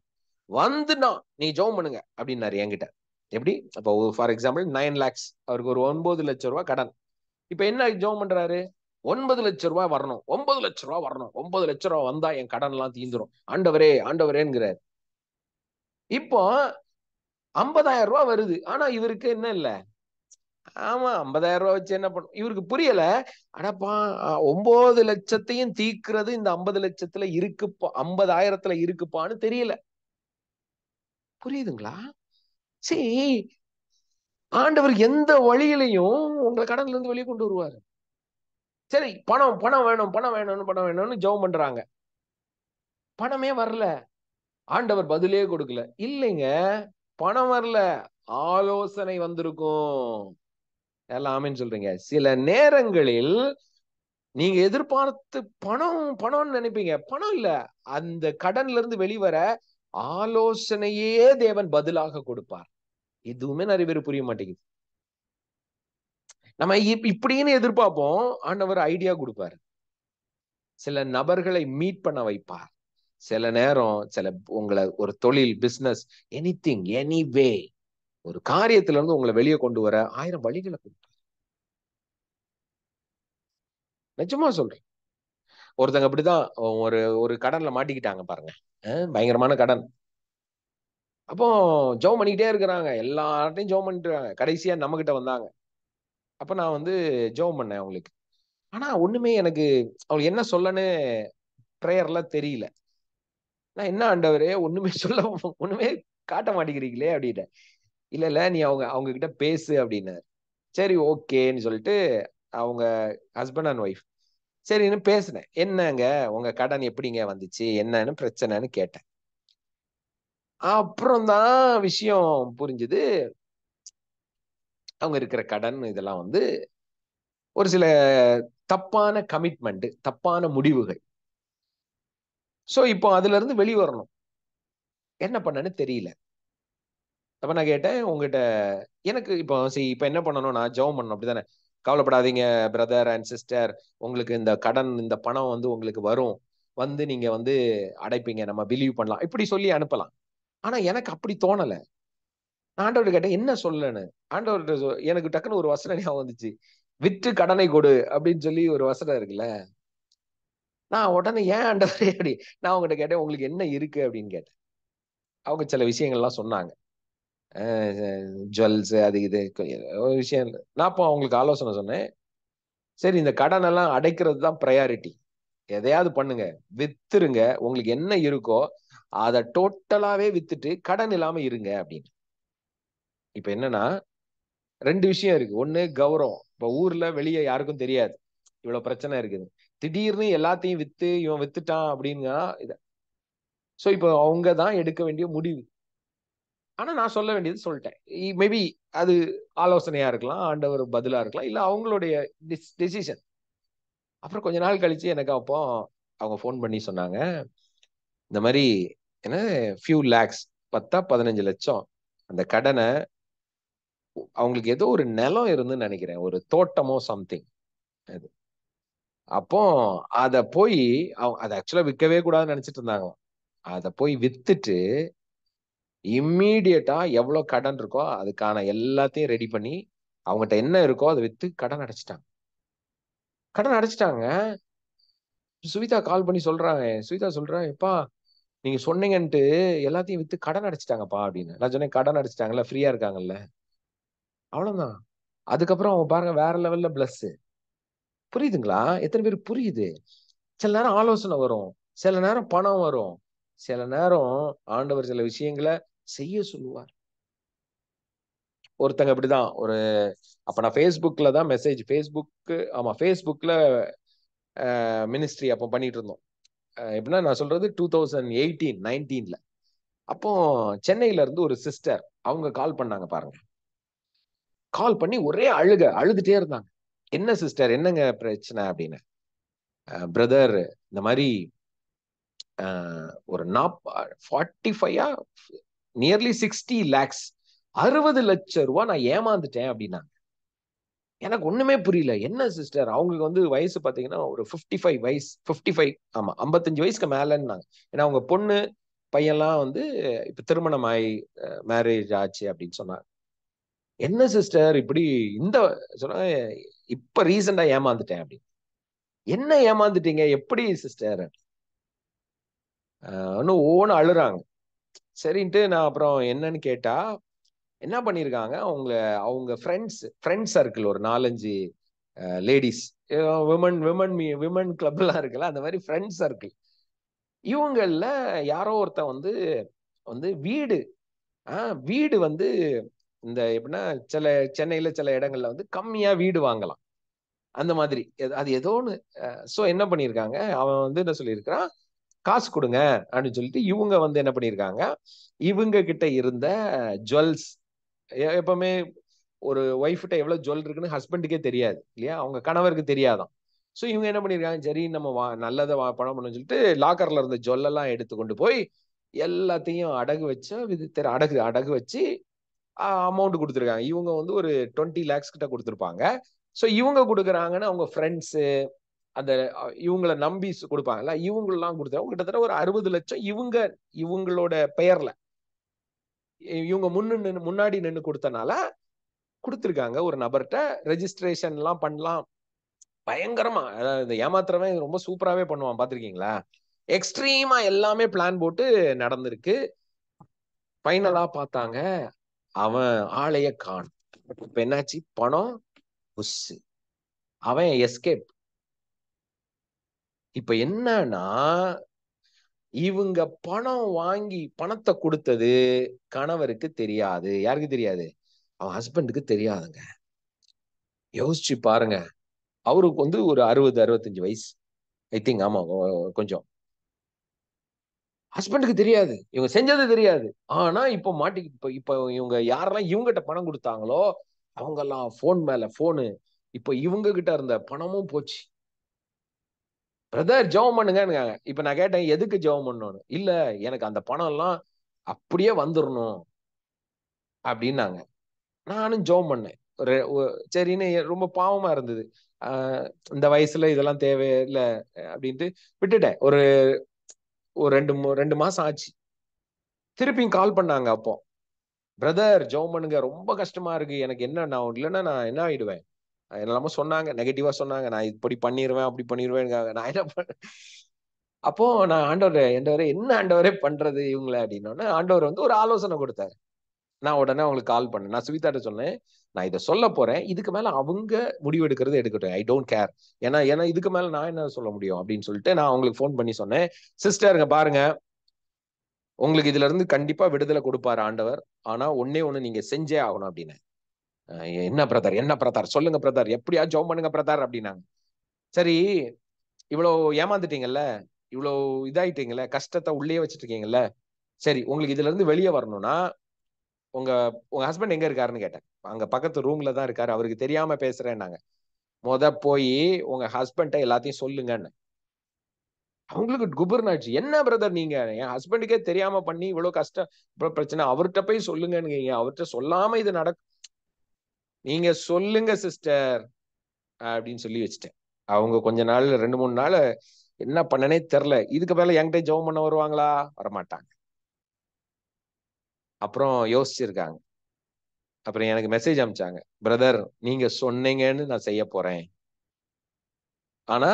வந்துன்னா நீ ஜெபம் பண்ணுங்க அப்படின்னாரு என்கிட்ட எப்படி அப்போ ஃபார் எக்ஸாம்பிள் நைன் லேக்ஸ் அவருக்கு ஒரு ஒன்பது லட்ச ரூபா கடன் இப்ப என்ன ஜெபம் பண்றாரு ஒன்பது லட்ச ரூபாய் வரணும் ஒன்பது லட்ச ரூபாய் வரணும் ஒன்பது லட்ச ரூபாய் வந்தா என் கடன் எல்லாம் தீந்துரும் ஆண்டவரே ஆண்டவரேங்கிறாரு இப்போ ஐம்பதாயிரம் ரூபாய் வருது ஆனா இவருக்கு என்ன இல்லை ஆமா ஐம்பதாயிரம் ரூபாய் வச்சு என்ன பண்ணும் இவருக்கு புரியல அடப்பா ஒன்பது லட்சத்தையும் தீக்குறது இந்த ஐம்பது லட்சத்துல இருக்குப்பா ஐம்பதாயிரத்துல இருக்குப்பான்னு தெரியல புரியுதுங்களா சரி ஆண்டவர் எந்த வழியிலையும் உங்களை கடன்ல இருந்து வெளியே கொண்டு வருவார் சரி பணம் பணம் வேணும் பணம் வேணும்னு பணம் வேணும்னு ஜவம் பண்றாங்க பணமே வரல ஆண்டவர் பதிலே கொடுக்கல இல்லைங்க பணம் வரல ஆலோசனை வந்திருக்கும் எல்லாமேன்னு சொல்றீங்க சில நேரங்களில் நீங்க எதிர்பார்த்து பணம் பணம்னு நினைப்பீங்க பணம் இல்ல அந்த கடன்ல இருந்து வெளிவர ஆலோசனையே தேவன் பதிலாக கொடுப்பார் எதுவுமே நிறைய பேர் புரிய மாட்டேங்குது நம்ம இப்படின்னு எதிர்பார்ப்போம் ஆண்டவர் ஐடியா கொடுப்பாரு சில நபர்களை மீட் பண்ண வைப்பார் சில நேரம் சில உங்களை ஒரு தொழில் business anything anyway ஒரு காரியத்துல இருந்து உங்களை வெளியே கொண்டு வர ஆயிரம் வழிகளை கொடுப்பார் நிஜமா சொல்றேன் ஒருத்தங்க அப்படிதான் ஒரு ஒரு கடன்ல மாட்டிக்கிட்டாங்க பாருங்க பயங்கரமான கடன் அப்போ ஜவம் பண்ணிக்கிட்டே இருக்கிறாங்க எல்லார்ட்டையும் ஜவம் பண்ணிட்டு கடைசியா நம்ம கிட்ட வந்தாங்க அப்ப நான் வந்து ஜவம் பண்ணேன் அவங்களுக்கு ஆனா ஒண்ணுமே எனக்கு அவங்களுக்கு என்ன சொல்லன்னு ப்ரேயர்ல தெரியல நான் என்ன ஆண்டவரே ஒண்ணுமே சொல்ல ஒண்ணுமே காட்ட மாட்டேங்கிறீங்களே அப்படின்ட்டேன் இல்ல இல்ல நீ அவங்க அவங்க கிட்ட பேசு அப்படின்னாரு சரி ஓகேன்னு சொல்லிட்டு அவங்க ஹஸ்பண்ட் அண்ட் ஒய்ஃப் சரின்னு பேசினேன் என்னங்க உங்க கடன் எப்படிங்க வந்துச்சு என்னன்னு பிரச்சனைன்னு கேட்டேன் அப்புறம் தான் விஷயம் புரிஞ்சுது அவங்க இருக்கிற கடன் இதெல்லாம் வந்து ஒரு சில தப்பான கமிட்மெண்ட் தப்பான முடிவுகள் ஸோ இப்போ அதுல இருந்து வெளிவரணும் என்ன பண்ணனு தெரியல அப்ப நான் கேட்டேன் உங்ககிட்ட எனக்கு இப்போ சரி இப்போ என்ன பண்ணணும் நான் ஜெபம் பண்ணணும் அப்படிதானே கவலைப்படாதீங்க பிரதர் அண்ட் சிஸ்டர் உங்களுக்கு இந்த கடன் இந்த பணம் வந்து உங்களுக்கு வரும் வந்து நீங்க வந்து அடைப்பீங்க நம்ம பிலீவ் பண்ணலாம் இப்படி சொல்லி அனுப்பலாம் ஆனா எனக்கு அப்படி தோணல நான் ஆண்டவர்கிட்ட கேட்டேன் என்ன சொல்லன்னு ஆண்டவர்கிட்ட எனக்கு டக்குன்னு ஒரு வசனம் ஞாபகம் வந்துச்சு விற்று கடனை கொடு அப்படின்னு சொல்லி ஒரு வசனம் இருக்குல்ல நான் உடனே ஏன் ஆண்டவரே அப்படி நான் அவங்ககிட்ட கேட்டேன் உங்களுக்கு என்ன இருக்கு அப்படின்னு கேட்டேன் அவங்க சில விஷயங்கள்லாம் சொன்னாங்க ஜுவல்ஸ் அது இது ஒரு விஷயம் நான் இப்போ அவங்களுக்கு ஆலோசனை சொன்னேன் சரி இந்த கடன் எல்லாம் அடைக்கிறது தான் ப்ரையாரிட்டி எதையாவது பண்ணுங்க வித்துருங்க உங்களுக்கு என்ன இருக்கோ அதை டோட்டலாவே வித்துட்டு கடன் இல்லாம இருங்க அப்படின்னு இப்ப என்னன்னா ரெண்டு விஷயம் இருக்கு ஒண்ணு கௌரவம் இப்ப ஊர்ல வெளியே யாருக்கும் தெரியாது இவ்வளவு பிரச்சனை இருக்குது திடீர்னு எல்லாத்தையும் வித்து இவன் வித்துட்டான் அப்படின்னா இத ஸோ இப்போ அவங்க தான் எடுக்க வேண்டிய முடிவு ஆனா நான் சொல்ல வேண்டியது சொல்லிட்டேன் மேபி அது ஆலோசனையா இருக்கலாம் ஆண்டவர் பதிலா இருக்கலாம் இல்ல அவங்களுடைய டெசிஷன் அப்புறம் கொஞ்ச நாள் கழிச்சு எனக்கு அப்போ அவங்க ஃபோன் பண்ணி சொன்னாங்க இந்த மாதிரி ஏன்னா ஃபியூ லேக்ஸ் பத்தா பதினஞ்சு லட்சம் அந்த கடனை அவங்களுக்கு ஏதோ ஒரு நிலம் இருந்துன்னு நினைக்கிறேன் ஒரு தோட்டமோ சம்திங் அது அப்போ அத போய் அதை ஆக்சுவலா விற்கவே கூடாதுன்னு நினைச்சிட்டு இருந்தாங்க அத போய் வித்துட்டு இம்மீடியட்டா எவ்வளவு கடன் இருக்கோ அதுக்கான எல்லாத்தையும் ரெடி பண்ணி அவங்ககிட்ட என்ன இருக்கோ அதை வித்து கடன் அடைச்சிட்டாங்க கடன் அடைச்சிட்டாங்க சுவிதா கால் பண்ணி சொல்றாங்க சுவிதா சொல்றாங்க எப்பா நீங்க சொன்னீங்கன்ட்டு எல்லாத்தையும் வித்து கடன் அடிச்சிட்டாங்கப்பா அப்படின்னு நான் சொன்னேன் கடன் அடிச்சிட்டாங்கல்ல ஃப்ரீயா இருக்காங்கல்ல அவ்வளவுதான் அதுக்கப்புறம் அவன் பாருங்க வேற லெவல்ல பிளஸ் புரியுதுங்களா எத்தனை பேர் புரியுது சில நேரம் ஆலோசனை வரும் சில நேரம் பணம் வரும் சில நேரம் ஆண்டவர் சில விஷயங்களை செய்ய சொல்லுவார் ஒருத்தங்க அப்படிதான் ஒரு அப்ப நான் ஃபேஸ்புக்ல தான் மெசேஜ் ஃபேஸ்புக்கு ஆமா ஃபேஸ்புக்ல மினிஸ்ட்ரி அப்போ பண்ணிட்டு இருந்தோம் எப்படின்னா நான் சொல்றது டூ தௌசண்ட் எயிட்டீன் நைன்டீன்ல அப்போ சென்னையில இருந்து ஒரு சிஸ்டர் அவங்க கால் பண்ணாங்க பாருங்க கால் பண்ணி ஒரே அழுக அழுதுட்டே இருந்தாங்க என்ன சிஸ்டர் என்னங்க பிரச்சனை அப்படின்னு பிரதர் இந்த மாதிரி ஒரு நாப் ஃபார்ட்டி ஃபைவா நியர்லி சிக்ஸ்டி லேக்ஸ் அறுபது லட்சம் ரூபா நான் ஏமாந்துட்டேன் அப்படின்னாங்க எனக்கு ஒண்ணுமே புரியல என்ன சிஸ்டர் அவங்களுக்கு வந்து வயசு பாத்தீங்கன்னா ஒரு ஃபிஃப்டி ஃபைவ் வயசு ஃபிஃப்டி ஃபைவ் ஆமா ஐம்பத்தஞ்சு வயசுக்கு மேலன்னாங்க ஏன்னா அவங்க பொண்ணு பையன்லாம் வந்து இப்ப திருமணம் ஆகி மேரேஜ் ஆச்சு அப்படின்னு சொன்னாங்க என்ன சிஸ்டர் இப்படி இந்த சொன்னா இப்ப ரீசெண்டா ஏமாந்துட்டேன் அப்படின்னு என்ன ஏமாந்துட்டீங்க எப்படி சிஸ்டர் ஒன்னு ஓன அழுறாங்க சரின்ட்டு நான் அப்புறம் என்னன்னு கேட்டா என்ன பண்ணியிருக்காங்க அவங்க அவங்க ஃப்ரெண்ட்ஸ் ஃப்ரெண்ட் சர்க்கிள் ஒரு நாலஞ்சு ladies women women me women கிளப்லாம் இருக்குல்ல அந்த மாதிரி ஃப்ரெண்ட் சர்க்கிள் இவங்களில் யாரோ ஒருத்த வந்து வந்து வீடு வீடு வந்து இந்த எப்படின்னா சில சென்னையில் சில இடங்கள்ல வந்து கம்மியாக வீடு வாங்கலாம் அந்த மாதிரி அது ஏதோ ஒன்று ஸோ என்ன பண்ணியிருக்காங்க அவன் வந்து என்ன சொல்லியிருக்கிறான் காசு கொடுங்க அப்படின்னு சொல்லிட்டு இவங்க வந்து என்ன பண்ணியிருக்காங்க இவங்க கிட்ட இருந்த ஜுவல்ஸ் எப்பவுமே ஒரு ஒய்ஃப்கிட்ட எவ்வளவு ஜுவல் இருக்குன்னு ஹஸ்பண்டுக்கே தெரியாது இல்லையா அவங்க கணவருக்கு தெரியாதான் ஸோ இவங்க என்ன பண்ணியிருக்காங்க சரி நம்ம வா நல்லதை வா பணம் பண்ணு சொல்லிட்டு லாக்கர்ல இருந்த ஜொல்லெல்லாம் எடுத்து கொண்டு போய் எல்லாத்தையும் அடகு வச்சு விதித்தர அடகு அடகு வச்சு அமௌண்ட் கொடுத்துருக்காங்க இவங்க வந்து ஒரு டுவெண்ட்டி லேக்ஸ் கிட்ட கொடுத்துருப்பாங்க ஸோ இவங்க கொடுக்குறாங்கன்னு அவங்க ஃப்ரெண்ட்ஸு அந்த இவங்கள நம்பி கொடுப்பாங்கல்ல இவங்களெலாம் கொடுத்தாங்க கிட்டத்தட்ட ஒரு அறுபது லட்சம் இவங்க இவங்களோட பெயரில் இவங்க முன்னு முன்னாடி நின்று கொடுத்தனால கொடுத்துருக்காங்க ஒரு நபர்கிட்ட ரெஜிஸ்ட்ரேஷன் எல்லாம் பண்ணலாம் பயங்கரமா இந்த ஏமாத்துறவன் ரொம்ப சூப்பராகவே பண்ணுவான் பார்த்துருக்கீங்களா எக்ஸ்ட்ரீமா எல்லாமே பிளான் போட்டு நடந்திருக்கு ஃபைனலாக பார்த்தாங்க அவன் ஆளைய காண் இப்ப என்னாச்சு பணம் புஷ் அவன் எஸ்கேப் இப்ப என்னன்னா இவங்க பணம் வாங்கி பணத்தை கொடுத்தது கணவருக்கு தெரியாது யாருக்கு தெரியாது அவன் ஹஸ்பண்டுக்கு தெரியாதுங்க யோசிச்சு பாருங்க அவருக்கு வந்து ஒரு அறுபது அறுபத்தஞ்சு வயசு ஐ திங்க் ஆமா கொஞ்சம் ஹஸ்பண்டுக்கு தெரியாது இவங்க செஞ்சது தெரியாது ஆனா இப்போ மாட்டி இப்ப இப்ப இவங்க யாரெல்லாம் இவங்ககிட்ட பணம் கொடுத்தாங்களோ எல்லாம் போன் மேல போனு இப்ப இவங்க கிட்ட இருந்த பணமும் போச்சு பிரதர் ஜெபம் பண்ணுங்கன்னு இப்ப நான் கேட்டேன் எதுக்கு ஜெபம் பண்ணணும் இல்ல எனக்கு அந்த பணம் எல்லாம் அப்படியே வந்துடணும் அப்படின்னாங்க நானும் ஜெபம் பண்ணேன் சரின்னு ரொம்ப பாவமா இருந்தது இந்த வயசுல இதெல்லாம் தேவையில்லை அப்படின்ட்டு விட்டுட்டேன் ஒரு ஒரு ரெண்டு ரெண்டு மாசம் ஆச்சு திருப்பியும் கால் பண்ணாங்க அப்போ பிரதர் ஜெபம் பண்ணுங்க ரொம்ப கஷ்டமா இருக்கு எனக்கு என்ன நான் இல்லைன்னா நான் என்ன ஆயிடுவேன் என்னெல்லாமோ சொன்னாங்க நெகட்டிவா சொன்னாங்க நான் இப்படி பண்ணிடுவேன் அப்படி பண்ணிடுவேன் நான் என்ன பண்ண அப்போ நான் ஆண்டவர் ஆண்டவரே என்ன ஆண்டவரே பண்றது இவங்கள அப்படின்னோடனே ஆண்டவர் வந்து ஒரு ஆலோசனை கொடுத்தாரு நான் உடனே அவங்களுக்கு கால் பண்ணேன் நான் சுவிதாட்ட சொன்னேன் நான் இதை சொல்ல போறேன் இதுக்கு மேல அவங்க முடிவு எடுக்கிறது எடுக்கட்டும் ஐ டோன்ட் கேர் ஏன்னா ஏன்னா இதுக்கு மேல நான் என்ன சொல்ல முடியும் அப்படின்னு சொல்லிட்டு நான் அவங்களுக்கு ஃபோன் பண்ணி சொன்னேன் சிஸ்டருங்க பாருங்க உங்களுக்கு இதுல இருந்து கண்டிப்பா விடுதலை கொடுப்பாரு ஆண்டவர் ஆனா ஒன்னே ஒண்ணு நீங்க செஞ்சே ஆகணும் அப்படின்னு என்ன பிரதார் என்ன பிரதார் சொல்லுங்க பிரதார் எப்படியா ஜோம் பண்ணுங்க பிரதார் அப்படின்னாங்க சரி இவ்வளோ ஏமாந்துட்டீங்கல்ல இவ்வளோ இதாயிட்டீங்கல்ல கஷ்டத்தை உள்ளே வச்சுட்டு சரி உங்களுக்கு இதுல இருந்து வெளியே வரணும்னா உங்க உங்க ஹஸ்பண்ட் எங்க இருக்காருன்னு கேட்டேன் அங்க பக்கத்து ரூம்ல தான் இருக்காரு அவருக்கு தெரியாம பேசுறேன்னாங்க முத போய் உங்க ஹஸ்பண்ட எல்லாத்தையும் சொல்லுங்கன்னு அவங்களுக்கு குபர்னாச்சு என்ன பிரதர் நீங்க என் ஹஸ்பண்டுக்கே தெரியாம பண்ணி இவ்வளவு கஷ்டம் பிரச்சனை அவர்கிட்ட போய் சொல்லுங்கன்னு அவர்கிட்ட சொல்லாம இது நடக்கும் நீங்க சொல்லுங்க சிஸ்டர் அப்படின்னு சொல்லி வச்சுட்டேன் அவங்க கொஞ்ச நாள் ரெண்டு மூணு நாள் என்ன பண்ணனே தெரில இதுக்கு மேல என்கிட்ட ஜெபம் பண்ண வருவாங்களா வரமாட்டாங்க அப்புறம் யோசிச்சிருக்காங்க அப்புறம் எனக்கு மெசேஜ் அனுப்பிச்சாங்க பிரதர் நீங்க சொன்னீங்கன்னு நான் செய்ய போறேன் ஆனா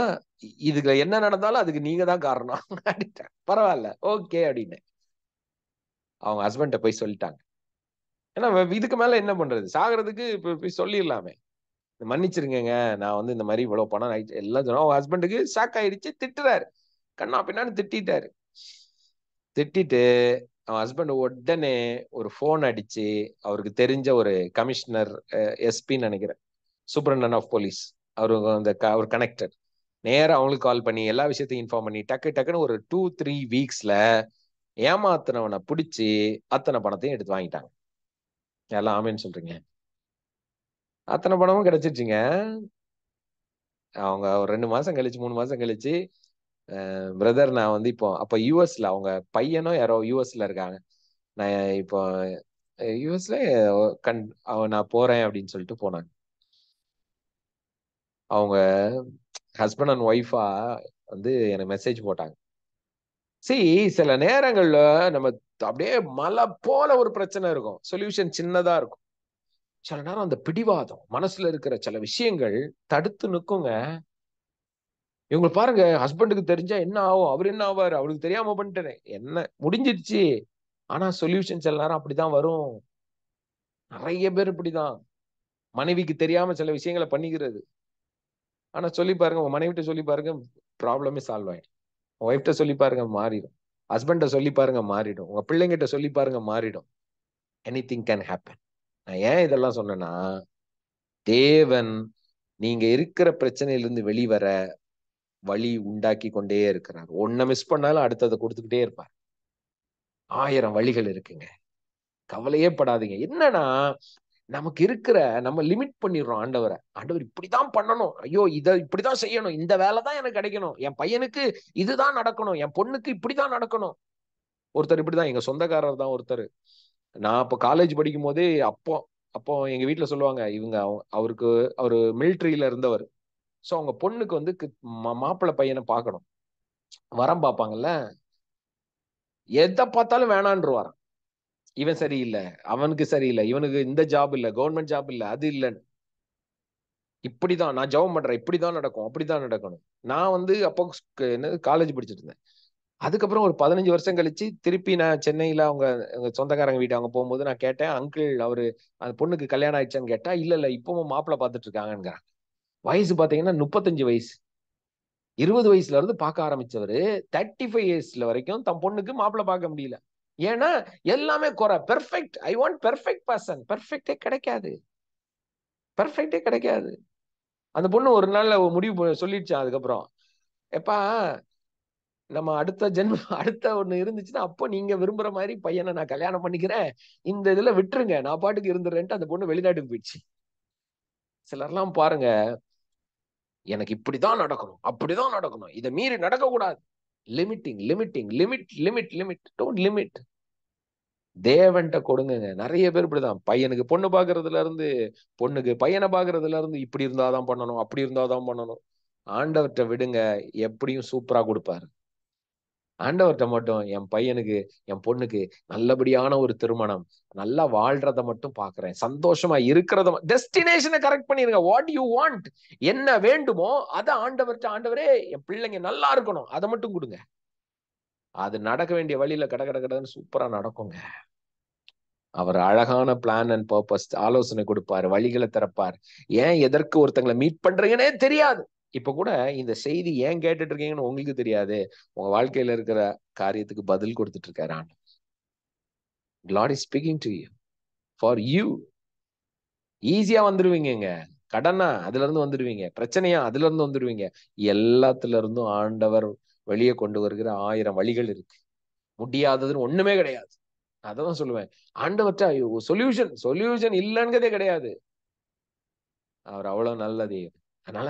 இதுக்கு என்ன நடந்தாலும் அதுக்கு நீங்க தான் காரணம் அப்படின்ட்டேன் பரவாயில்ல ஓகே அப்படின்னு அவங்க ஹஸ்பண்ட போய் சொல்லிட்டாங்க ஏன்னா இதுக்கு மேல என்ன பண்றது சாகிறதுக்கு இப்போ போய் சொல்லிடலாமே மன்னிச்சிருங்க நான் வந்து இந்த மாதிரி இவ்வளவு பணம் ஆயிடுச்சு எல்லாம் சொன்னா உங்க ஹஸ்பண்டுக்கு ஷாக் ஆயிடுச்சு திட்டுறாரு கண்ணா பின்னான்னு திட்டாரு திட்டிட்டு அவன் ஹஸ்பண்ட் உடனே ஒரு ஃபோன் அடிச்சு அவருக்கு தெரிஞ்ச ஒரு கமிஷனர் எஸ்பின்னு நினைக்கிறேன் சூப்பரண்டன் ஆஃப் போலீஸ் அவரு அந்த அவர் கனெக்டட் நேரம் அவங்களுக்கு கால் பண்ணி எல்லா விஷயத்தையும் இன்ஃபார்ம் பண்ணி டக்கு டக்குன்னு ஒரு டூ த்ரீ வீக்ஸ்ல ஏமாத்தினவனை பிடிச்சி அத்தனை பணத்தையும் எடுத்து வாங்கிட்டாங்க எல்லாம் ஆமின்னு சொல்றீங்க அத்தனை பணமும் கிடைச்சிருச்சுங்க அவங்க ஒரு ரெண்டு மாசம் கழிச்சு மூணு மாசம் கழிச்சு பிரதர் நான் வந்து இப்போ அப்போ யூஎஸ்ல அவங்க பையனோ யாரோ யூஎஸ்ல இருக்காங்க நான் இப்போ யூஎஸ்ல கண் அவன் நான் போறேன் அப்படின்னு சொல்லிட்டு போனாங்க அவங்க ஹஸ்பண்ட் அண்ட் ஒய்ஃபா வந்து எனக்கு மெசேஜ் போட்டாங்க சி சில நேரங்கள்ல நம்ம அப்படியே மலை போல ஒரு பிரச்சனை இருக்கும் சொல்யூஷன் சின்னதா இருக்கும் சில நேரம் அந்த பிடிவாதம் மனசுல இருக்கிற சில விஷயங்கள் தடுத்து நிற்குங்க இவங்க பாருங்க ஹஸ்பண்டுக்கு தெரிஞ்சா என்ன ஆகும் அவர் என்ன ஆவார் அவருக்கு தெரியாம பண்ணிட்டேன் என்ன முடிஞ்சிருச்சு ஆனா சொல்யூஷன் சில நேரம் அப்படிதான் வரும் நிறைய பேர் இப்படிதான் மனைவிக்கு தெரியாம சில விஷயங்களை பண்ணிக்கிறது ஆனா சொல்லி பாருங்க உங்க மனைவிட்ட சொல்லி பாருங்க ப்ராப்ளமே சால்வ் ஆயிடும் உங்க ஒய்ஃப்ட்ட சொல்லி பாருங்க மாறிடும் ஹஸ்பண்ட சொல்லி பாருங்க மாறிடும் உங்க பிள்ளைங்கிட்ட சொல்லி பாருங்க மாறிடும் எனி திங் கேன் ஹேப்பன் நான் ஏன் இதெல்லாம் சொன்னேன்னா தேவன் நீங்க இருக்கிற பிரச்சனையிலிருந்து வெளிவர வழி உண்டாக்கி கொண்டே இருக்கிறார் ஒன்ன மிஸ் பண்ணாலும் அடுத்ததை கொடுத்துக்கிட்டே இருப்பார் ஆயிரம் வழிகள் இருக்குங்க கவலையே படாதீங்க என்னன்னா நமக்கு இருக்கிற நம்ம லிமிட் பண்ணிடுறோம் ஆண்டவரை ஆண்டவர் இப்படிதான் பண்ணணும் ஐயோ இதை இப்படிதான் செய்யணும் இந்த வேலை தான் எனக்கு கிடைக்கணும் என் பையனுக்கு இதுதான் நடக்கணும் என் பொண்ணுக்கு இப்படிதான் நடக்கணும் ஒருத்தர் இப்படிதான் எங்க சொந்தக்காரர் தான் ஒருத்தர் நான் அப்போ காலேஜ் படிக்கும் போதே அப்போ அப்போ எங்க வீட்டுல சொல்லுவாங்க இவங்க அவருக்கு அவரு மிலிட்ரியில இருந்தவர் ஸோ அவங்க பொண்ணுக்கு வந்து மாப்பிள்ளை பையனை பார்க்கணும் வரம் பார்ப்பாங்கல்ல எதை பார்த்தாலும் வேணான்றுவாராம் இவன் சரியில்லை அவனுக்கு சரியில்லை இவனுக்கு இந்த ஜாப் இல்லை கவர்மெண்ட் ஜாப் இல்லை அது இல்லைன்னு இப்படிதான் நான் ஜபம் பண்றேன் இப்படிதான் நடக்கும் அப்படிதான் நடக்கணும் நான் வந்து அப்போ என்ன காலேஜ் படிச்சுட்டு இருந்தேன் அதுக்கப்புறம் ஒரு பதினஞ்சு வருஷம் கழிச்சு திருப்பி நான் சென்னையில அவங்க எங்க சொந்தக்காரங்க வீட்டு அவங்க போகும்போது நான் கேட்டேன் அங்கிள் அவரு அந்த பொண்ணுக்கு கல்யாணம் ஆயிடுச்சான்னு கேட்டா இல்ல இல்ல இப்பவும் மாப்பிள்ள பாத்துட்டு இருக்காங்கிறாங்க வயசு பாத்தீங்கன்னா முப்பத்தஞ்சு வயசு இருபது வயசுல இருந்து பார்க்க ஆரம்பிச்சவர் தேர்ட்டி ஃபைவ் இயர்ஸ்ல வரைக்கும் தம் பொண்ணுக்கு மாப்பிள்ள பார்க்க முடியல ஏன்னா எல்லாமே குறை perfect I want perfect person பெர்ஃபெக்டே கிடைக்காது பெர்ஃபெக்டே கிடைக்காது அந்த பொண்ணு ஒரு நாள் முடிவு சொல்லிடுச்சான் அதுக்கப்புறம் எப்பா நம்ம அடுத்த ஜென்மம் அடுத்த ஒண்ணு இருந்துச்சுன்னா அப்போ நீங்க விரும்புற மாதிரி பையனை நான் கல்யாணம் பண்ணிக்கிறேன் இந்த இதுல விட்டுருங்க நான் பாட்டுக்கு இருந்துடுறேன்ட்டு அந்த பொண்ணு வெளிநாட்டுக்கு போயிடுச்சு சிலர்லாம் பாருங்க எனக்கு இப்படிதான் நடக்கணும் அப்படிதான் நடக்கணும் இதை மீறி நடக்க கூடாது limiting limiting limit limit limit don't limit தேவன்ட்ட கொடுங்க நிறைய பேர் இப்படிதான் பையனுக்கு பொண்ணு பாக்குறதுல இருந்து பொண்ணுக்கு பையனை பாக்குறதுல இருந்து இப்படி இருந்தாதான் பண்ணணும் அப்படி இருந்தாதான் பண்ணணும் ஆண்டவர்கிட்ட விடுங்க எப்படியும் சூப்பரா கொடுப்பாரு ஆண்டவர்கிட்ட மட்டும் என் பையனுக்கு என் பொண்ணுக்கு நல்லபடியான ஒரு திருமணம் நல்லா வாழ்றத மட்டும் பாக்குறேன் சந்தோஷமா இருக்கிறத டெஸ்டினேஷனை கரெக்ட் பண்ணிருங்க வாட் யூ வாண்ட் என்ன வேண்டுமோ அதை ஆண்டவர்கிட்ட ஆண்டவரே என் பிள்ளைங்க நல்லா இருக்கணும் அதை மட்டும் கொடுங்க அது நடக்க வேண்டிய வழியில கட கட கடைன்னு சூப்பரா நடக்குங்க அவர் அழகான பிளான் அண்ட் பர்பஸ் ஆலோசனை கொடுப்பாரு வழிகளை திறப்பார் ஏன் எதற்கு ஒருத்தங்களை மீட் பண்றீங்கன்னே தெரியாது இப்ப கூட இந்த செய்தி ஏன் கேட்டுட்டு இருக்கீங்கன்னு உங்களுக்கு தெரியாது உங்க வாழ்க்கையில இருக்கிற காரியத்துக்கு பதில் கொடுத்துட்டு இருக்காரு and lord is speaking to you for you ஈஸியா வந்துருவீங்க கடனா அதுல இருந்து வந்துடுவீங்க பிரச்சனையா அதுல இருந்து வந்துடுவீங்க எல்லாத்துல இருந்தும் ஆண்டவர் வெளியே கொண்டு வருகிற ஆயிரம் வழிகள் இருக்கு முடியாததுன்னு ஒண்ணுமே கிடையாது அதான் சொல்லுவேன் ஆண்டவர்கிட்ட சொல்யூஷன் சொல்யூஷன் இல்லைங்கிறதே கிடையாது அவர் அவ்வளவு நல்லதே அதனால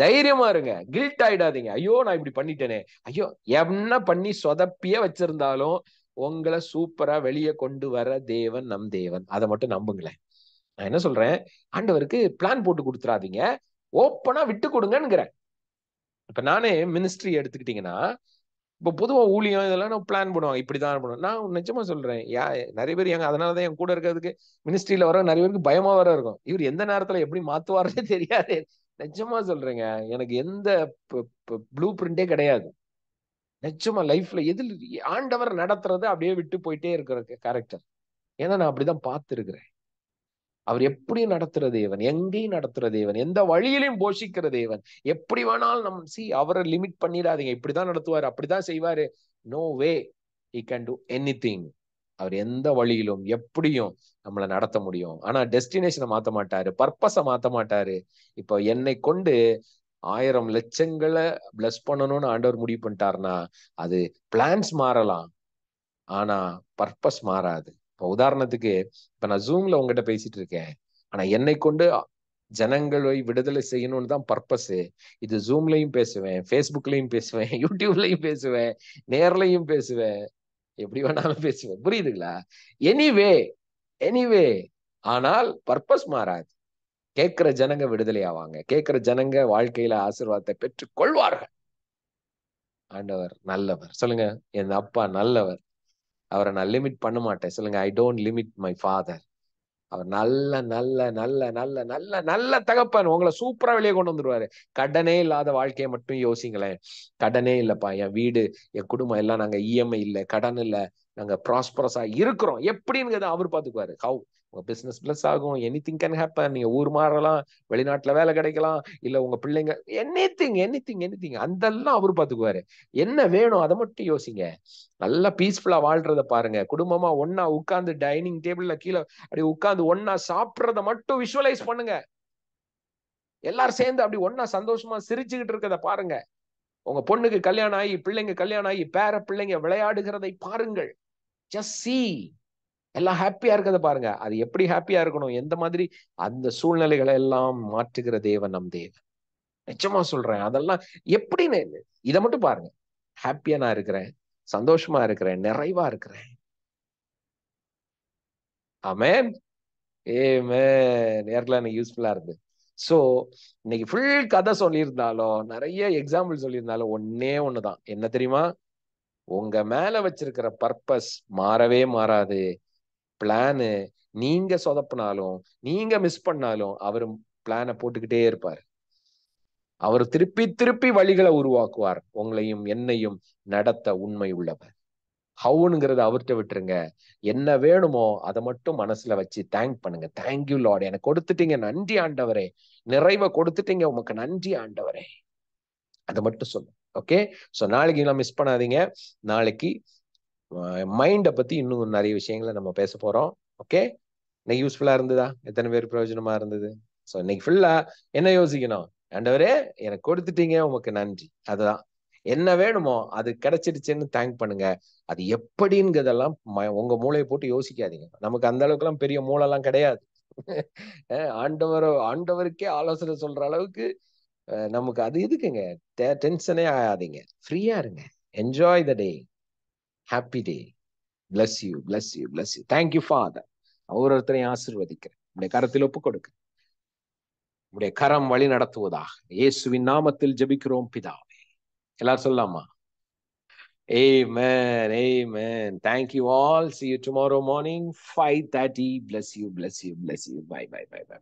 தைரியமா இருங்க கில்ட் ஆயிடாதீங்க ஐயோ நான் இப்படி பண்ணிட்டேனே ஐயோ என்ன பண்ணி சொதப்பிய வச்சிருந்தாலும் உங்களை சூப்பரா வெளியே கொண்டு வர தேவன் நம் தேவன் அதை மட்டும் நம்புங்களேன் நான் என்ன சொல்றேன் ஆண்டவருக்கு பிளான் போட்டு கொடுத்துடாதீங்க ஓப்பனா விட்டு கொடுங்கிறேன் இப்ப நானே மினிஸ்ட்ரி எடுத்துக்கிட்டீங்கன்னா இப்ப பொதுவா ஊழியம் இதெல்லாம் நான் பிளான் பண்ணுவாங்க இப்படிதான் பண்ணுவோம் நான் நிச்சயமா சொல்றேன் யா நிறைய பேர் எங்க அதனால தான் என் கூட இருக்கிறதுக்கு மினிஸ்ட்ரியில வர நிறைய பேருக்கு பயமா வர இருக்கும் இவர் எந்த நேரத்துல எப்படி மாத்துவாருன்னு தெரியாது நிஜமா சொல்றேங்க எனக்கு எந்த ப்ளூ பிரிண்டே கிடையாது நிஜமா லைஃப்ல எதில் ஆண்டவர் நடத்துறது அப்படியே விட்டு போயிட்டே இருக்கிற கேரக்டர் ஏன்னா நான் அப்படிதான் பார்த்துருக்கிறேன் அவர் எப்படி நடத்துற தேவன் எங்கேயும் நடத்துற தேவன் எந்த வழியிலையும் போஷிக்கிற தேவன் எப்படி வேணாலும் நம் சி அவரை லிமிட் பண்ணிடாதீங்க இப்படிதான் நடத்துவார் அப்படிதான் செய்வாரு no way he can do anything அவர் எந்த வழியிலும் எப்படியும் நம்மளை நடத்த முடியும் ஆனா டெஸ்டினேஷனை மாத்த மாட்டாரு பர்பஸை மாத்த மாட்டாரு இப்ப என்னை கொண்டு ஆயிரம் லட்சங்களை பிளஸ் பண்ணணும்னு ஆண்டவர் முடிவு பண்ணிட்டாருன்னா அது பிளான்ஸ் மாறலாம் ஆனா பர்பஸ் மாறாது இப்ப உதாரணத்துக்கு இப்ப நான் ஜூம்ல உங்ககிட்ட பேசிட்டு இருக்கேன் ஆனா என்னை கொண்டு ஜனங்களை விடுதலை செய்யணும்னு தான் பர்பஸ் இது ஜூம்லயும் பேசுவேன் ஃபேஸ்புக்லயும் பேசுவேன் யூடியூப்லயும் பேசுவேன் நேர்லயும் பேசுவேன் எப்படி வேணாலும் பேசுவேன் புரியுதுங்களா எனிவே எனிவே ஆனால் பர்பஸ் மாறாது கேட்கிற ஜனங்க விடுதலை ஆவாங்க கேட்கிற ஜனங்க வாழ்க்கையில ஆசிர்வாதத்தை பெற்று கொள்வார்கள் ஆண்டவர் நல்லவர் சொல்லுங்க என் அப்பா நல்லவர் அவரை நான் லிமிட் பண்ண மாட்டேன் சொல்லுங்க I don't limit my father அவர் நல்ல நல்ல நல்ல நல்ல நல்ல நல்ல தகப்பன் உங்களை சூப்பரா வெளியே கொண்டு வந்துருவாரு கடனே இல்லாத வாழ்க்கையை மட்டும் யோசிங்களேன் கடனே இல்லப்பா என் வீடு என் குடும்பம் எல்லாம் நாங்க இஎம்ஐ e இல்லை கடன் இல்லை நாங்க ப்ராஸ்பரஸா இருக்கிறோம் எப்படிங்கிறத அவர் பாத்துக்குவாரு ஹவு உங்க பிசினஸ் பிளஸ் ஆகும் எனி திங் கேன் ஹேப்பன் நீங்க ஊர் மாறலாம் வெளிநாட்டுல வேலை கிடைக்கலாம் இல்ல உங்க பிள்ளைங்க anything anything anything அதெல்லாம் அவரு பாத்துக்குவாரு என்ன வேணும் அதை மட்டும் யோசிங்க நல்லா பீஸ்ஃபுல்லா வாழ்றத பாருங்க குடும்பமா ஒன்னா உட்காந்து டைனிங் டேபிள்ல கீழே அப்படி உட்காந்து ஒன்னா சாப்பிட்றத மட்டும் விஷுவலைஸ் பண்ணுங்க எல்லாரும் சேர்ந்து அப்படி ஒன்னா சந்தோஷமா சிரிச்சுக்கிட்டு இருக்கத பாருங்க உங்க பொண்ணுக்கு கல்யாணம் ஆகி பிள்ளைங்க கல்யாணம் ஆகி பேர பிள்ளைங்க விளையாடுகிறதை பாருங்கள் ஜஸ்ட் சி எல்லாம் ஹாப்பியா இருக்கிறத பாருங்க அது எப்படி ஹாப்பியா இருக்கணும் எந்த மாதிரி அந்த சூழ்நிலைகளை எல்லாம் மாற்றுகிற தேவன் நம் தேவன் நிச்சயமா சொல்றேன் அதெல்லாம் எப்படின்னு இதை மட்டும் பாருங்க ஹாப்பியா நான் இருக்கிறேன் சந்தோஷமா இருக்கிறேன் நிறைவா இருக்கிறேன் ஆமேன் மே யாருக்கெல்லாம் எனக்கு யூஸ்ஃபுல்லா இருந்து ஸோ இன்னைக்கு ஃபுல் கதை சொல்லியிருந்தாலும் நிறைய எக்ஸாம்பிள் சொல்லியிருந்தாலும் ஒன்னே ஒண்ணுதான் என்ன தெரியுமா உங்க மேல வச்சிருக்கிற பர்பஸ் மாறவே மாறாது பிளானு நீங்க சொதப்பினாலும் நீங்க மிஸ் பண்ணாலும் அவர் பிளானை போட்டுக்கிட்டே இருப்பார் அவர் திருப்பி திருப்பி வழிகளை உருவாக்குவார் உங்களையும் என்னையும் நடத்த உண்மை உள்ளவர் ஹவுனுங்கிறத அவர்கிட்ட விட்டுருங்க என்ன வேணுமோ அதை மட்டும் மனசுல வச்சு தேங்க் பண்ணுங்க தேங்க்யூ லாட் எனக்கு கொடுத்துட்டீங்க நன்றி ஆண்டவரே நிறைவை கொடுத்துட்டீங்க உமக்கு நன்றி ஆண்டவரே அதை மட்டும் சொல்லு ஓகே சோ நாளைக்கு எல்லாம் மிஸ் பண்ணாதீங்க நாளைக்கு மைண்டை பற்றி இன்னும் நிறைய விஷயங்களை நம்ம பேச போகிறோம் ஓகே இன்னைக்கு யூஸ்ஃபுல்லாக இருந்ததா எத்தனை பேர் பிரயோஜனமாக இருந்தது ஸோ இன்னைக்கு ஃபுல்லாக என்ன யோசிக்கணும் ஆண்டவரே எனக்கு கொடுத்துட்டீங்க உமக்கு நன்றி அதுதான் என்ன வேணுமோ அது கிடைச்சிடுச்சுன்னு தேங்க் பண்ணுங்க அது எப்படிங்கிறதெல்லாம் உங்க மூளையை போட்டு யோசிக்காதீங்க நமக்கு அந்த எல்லாம் பெரிய மூளைலாம் கிடையாது ஆண்டவர் ஆண்டவருக்கே ஆலோசனை சொல்ற அளவுக்கு நமக்கு அது இதுக்குங்க டென்ஷனே ஆகாதீங்க ஃப்ரீயா இருங்க enjoy the day happy day bless you bless you bless you thank you father அவர் ஒருத்தரையும் ஆசிர்வதிக்கிறேன் உடைய கரத்தில் ஒப்பு கொடுக்க உடைய கரம் வழி நடத்துவதாக இயேசுவின் நாமத்தில் ஜபிக்கிறோம் பிதாவே எல்லாரும் சொல்லலாமா hey man thank you all see you tomorrow morning five thirty bless you bless you bless you bye bye bye by